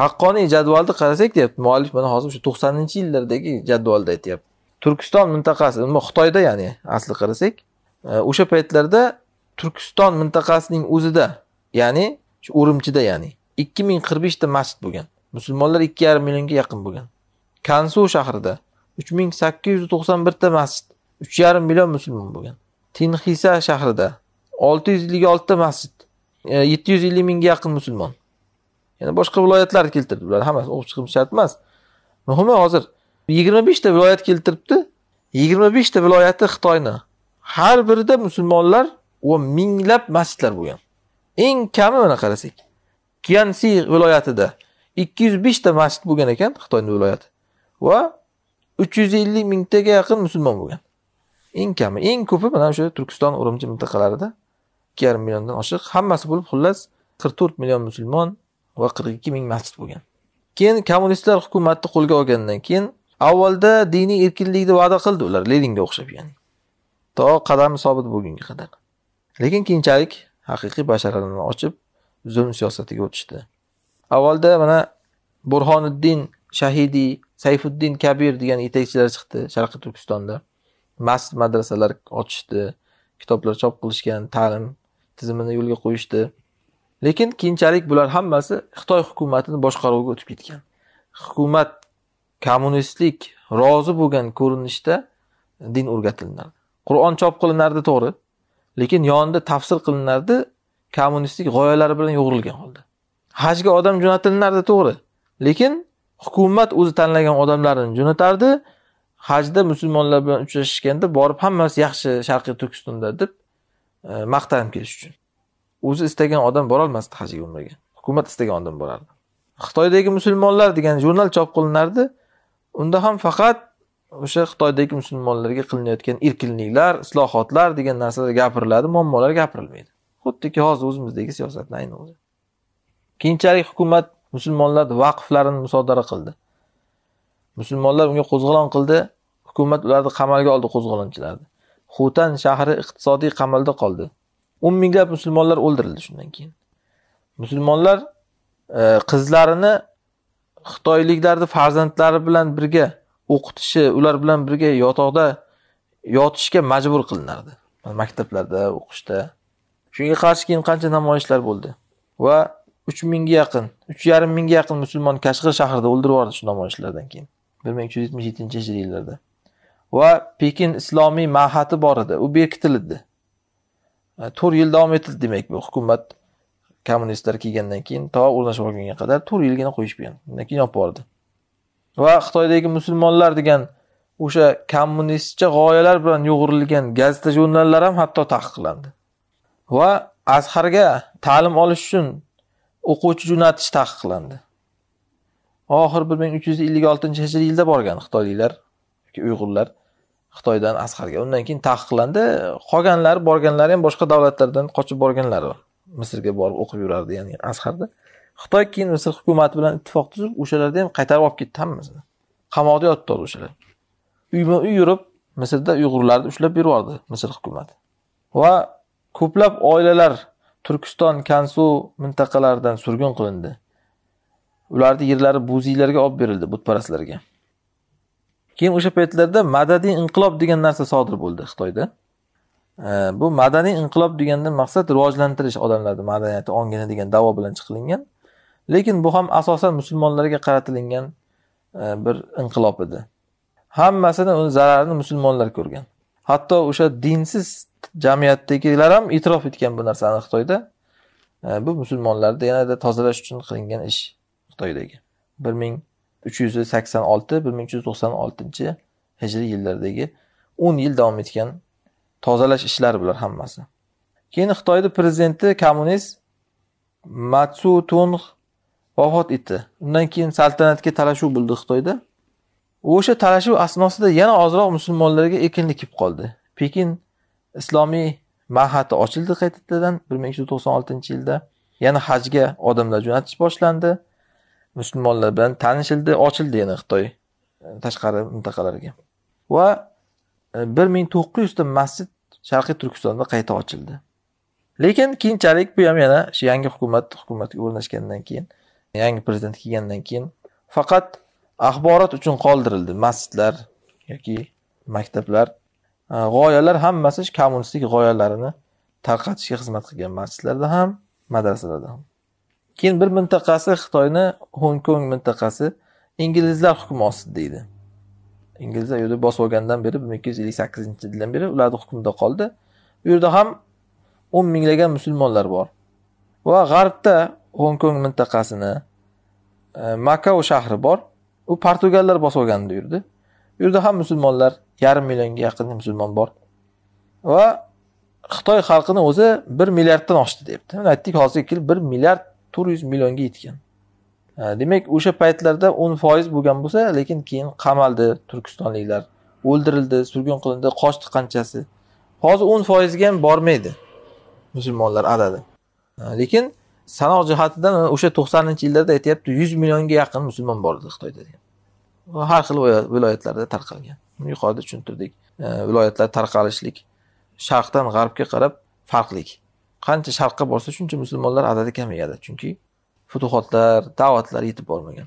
haqqoniy jadvalni qarasak deyapti muallif mana hozir o'sha to'qsoninchi yillardagi jadvalni aytyapti turkiston mintaqasi xitoyda ya'ni asli qarasak e, o'sha paytlarda turkiston mintaqasining o'zida ya'ni shu urumchida ya'ni ikki ming qirq beshta masjid bo'lgan musulmonlar ikki yarim millionga yaqin bo'lgan kansu shahrida uch ming sakkiz yuz to'qson birta masjid uch yarim million musulmon bo'lgan tinxisa shahrida olti yuz ellik oltita masjid e, yetti yuz ellik mingga yaqin musulmon yana boshqa viloyatlarni keltirdi bular hammasi o'qib chiqish shart emas muhimi hozir yigirma beshta viloyat keltiribdi yigirma beshta viloyati xitoyni har birida musulmonlar va minglab masjidlar bo'lgan eng kami mana qarasak kiyansi viloyatida 205 ta masjid bo'lgan ekan xitoyni viloyati va 350 mingtaga yaqin musulmon bo'lgan. Eng kami, eng ko'pi mana o'sha Turkiston, Urumchi mintaqalarida 2,5 milliondan oshiq, hammasi bo'lib xullas 44 million musulmon va 42 ming masjid bo'lgan. Keyin kommunistlar hukumatni qo'lga olgandan keyin avvalda diniy erkinlikni va'da qildi ular Leninga o'xshab ya'ni. To qadam sobit bo'lgunga qadar. Lekin keyinchalik haqiqiy basharalarini ochib zulm siyosatiga o'tishdi avvalda mana burhoniddin shahidiy sayfiddin kabir degan yetakchilar chiqdi sharqiy turkistonda masjid madrasalar ochishdi kitoblar chop qilishgan ta'lim tizimini yo'lga qo'yishdi lekin keyinchalik bular hammasi xitoy hukumatini boshqaruviga o'tib ketgan hukumat kommunistlik rozi bo'lgan ko'rinishda din o'rgatilinadi qur'on chop qilinardi to'g'ri lekin yonida tafsir qilinardi kommunistik g'oyalar bilan yo'g'rilgan holda hajga odam jo'natilinardi to'g'ri lekin hukumat o'zi tanlagan odamlarni jo'natardi hajda musulmonlar bilan uchrashishganda borib hammasi yaxshi sharqiy turkistonda deb e, maqtanib kelish uchun o'zi istagan odam borolmasdi hajga umraga hukumat istagan odam borardi xitoydagi musulmonlar degan jurnal chop qilinardi unda ham faqat o'sha xitoydagi musulmonlarga qilinayotgan erkinliklar islohotlar degan narsalar gapiriladi muammolar gapirilmaydi xuddiki hozir o'zimizdagi siyosatni ayni o'zi keyinchalik hukumat musulmonlar vaqflarini musodara qildi musulmonlar unga qo'zg'olon qildi hukumat ularni qamalga oldi qo'zg'olonchilarni xutan shahri iqtisodiy qamalda qoldi o'n minglab musulmonlar o'ldirildi shundan keyin musulmonlar e, qizlarini xitoyliklarni farzandlari bilan birga o'qitishi ular bilan birga yotoqda yotishga majbur qilinardi maktablarda o'qishda shunga qarshi keyin qancha namoyishlar bo'ldi va uch mingga yaqin uch yarim mingga yaqin musulmon kashqir shahrida o'ldirib yubordi shu namoyishlardan keyin bir ming uch yuz yetmish yettinchi yillarda va pekin islomiy mahati bor edi u berkitildi e, to'rt yil davom etildi demak bu hukumat kommunistlar kelgandan keyin to o'rnashib olgunga qadar to'rt yilgina qo'yishgan undan keyin yopib yubordi va Xitoydagi musulmonlar degan o'sha kommunistcha g'oyalar bilan yo'g'rilgan gazeta jurnallar ham hatto taqiqlandi. Va Azharga ta'lim olish uchun o'quvchi jo'natish taqiqlandi. Oxir 1356 yilda borgan xitoyliklar yoki uyg'urlar Xitoydan Azharga. Undan keyin taqiqlandi. Qolganlari borganlari ham boshqa davlatlardan qochib borganlari bor. Misrga borib o'qib yurardi, ya'ni Azharda. Xitoy keyin Misr hukumati bilan ittifoq tuzib, o'shalarni ham qaytarib olib ketdi hammasini. Qamoqda yotdi o'shalar. Uyma-uy yurib Misrda Uyg'urlarni ushlab berib Misr hukumati. Va ko'plab oilalar Turkiston, Kansu mintaqalaridan surgun qilindi. Ularning yerlari buziylarga olib berildi, butparastlarga. Keyin o'sha paytlarda madaniy inqilob degan narsa sodir bo'ldi Xitoyda. bu madaniy inqilob degandan maqsad rivojlantirish odamlarni madaniyati ongini degan da'vo bilan chiqilingan lekin bu ham asosan musulmonlarga qaratilingan e, bir inqilob edi hammasini uni zararini musulmonlar ko'rgan hatto o'sha dinsiz jamiyatdagilar ham e'tirof etgan bu narsani xitoyda e, bu musulmonlarni yanada tozalash uchun qilingan ish xitoydagi bir ming uch yuz sakson olti bir ming uch yuz to'qson oltinchi hijriy yillardagi o'n yil davom etgan tozalash ishlari bular hammasi keyin xitoyni prezidenti kommunist matsu tung vafot etdi undan keyin saltanatga talashuv bo'ldi xitoyda o'sha talashuv asnosida yana ozroq musulmonlarga erkinlik kelib qoldi pekin islomiy mahati ochildi qaytadan bir ming ikki yuz to'qson oltinchi yilda yana hajga odamlar jo'natish boshlandi musulmonlar bilan tanishildi ochildi yana xitoy e, tashqari mintaqalarga va e, bir ming to'qqiz yuzta masjid sharqiy turkistonda qayta ochildi lekin keyinchalik bu ham yana shu yangi hukumat hukumatga o'rnashgandan keyin yangi prezident kelgandan keyin faqat axborot uchun qoldirildi masjidlar yoki maktablar e, g'oyalar hammasi kommunistik g'oyalarini tarqatishga xizmat qilgan masjidlarda ham madrasalarda ham keyin bir mintaqasi xitoyni hong kong mintaqasi inglizlar hukmi ostida edi inglizlar u yerda bosib olgandan beri bir ming ikki yuz ellik sakkizinchi yildan beri ularni hukmida qoldi u yerda ham o'n minglagan musulmonlar bor va g'arbda Gonkong mintaqasini e, Makao shahri bor. U portugallar bosib olganda yurdi. U yerda ham musulmonlar yarim millionga yaqin musulmon bor. Va Xitoy xalqini o'zi 1 milliarddan oshdi debdi. Mana aytdik hozirgi yil 1 milliard 400 millionga yetgan. E, demak, o'sha paytlarda 10% bo'lgan bo'lsa, lekin keyin qamaldi turkistonliklar, o'ldirildi, surgun qilindi, qochdi qanchasi. Hozir 10% ga ham bormaydi musulmonlar adadi. E, lekin sanoq jihatidan o'sha to'qsoninchi yillarda aytyapti yuz millionga yaqin musulmon bor edi xitoyda degan har xil viloyatlarda tarqalgan yuqorida tushuntirdik e, viloyatlar tarqalishlik sharqdan g'arbga qarab farqlik qancha sharqqa borsa shuncha musulmonlar adadi kamayadi chunki futuhotlar da'vatlar yetib bormagan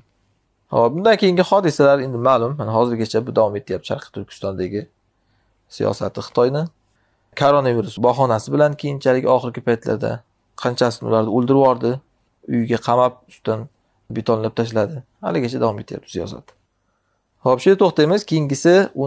hop bundan keyingi hodisalar endi ma'lum mana hozirgacha bu davom etyapti sharqiy turkistondagi siyosati xitoyni koronavirus bahonasi bilan keyinchalik oxirgi paytlarda qanchasini ularni o'ldirib yubordi uyiga qamab ustidan betonlab tashladi haligacha davom etyapti siyosat ho'p shu yerda to'xtaymiz keyingisi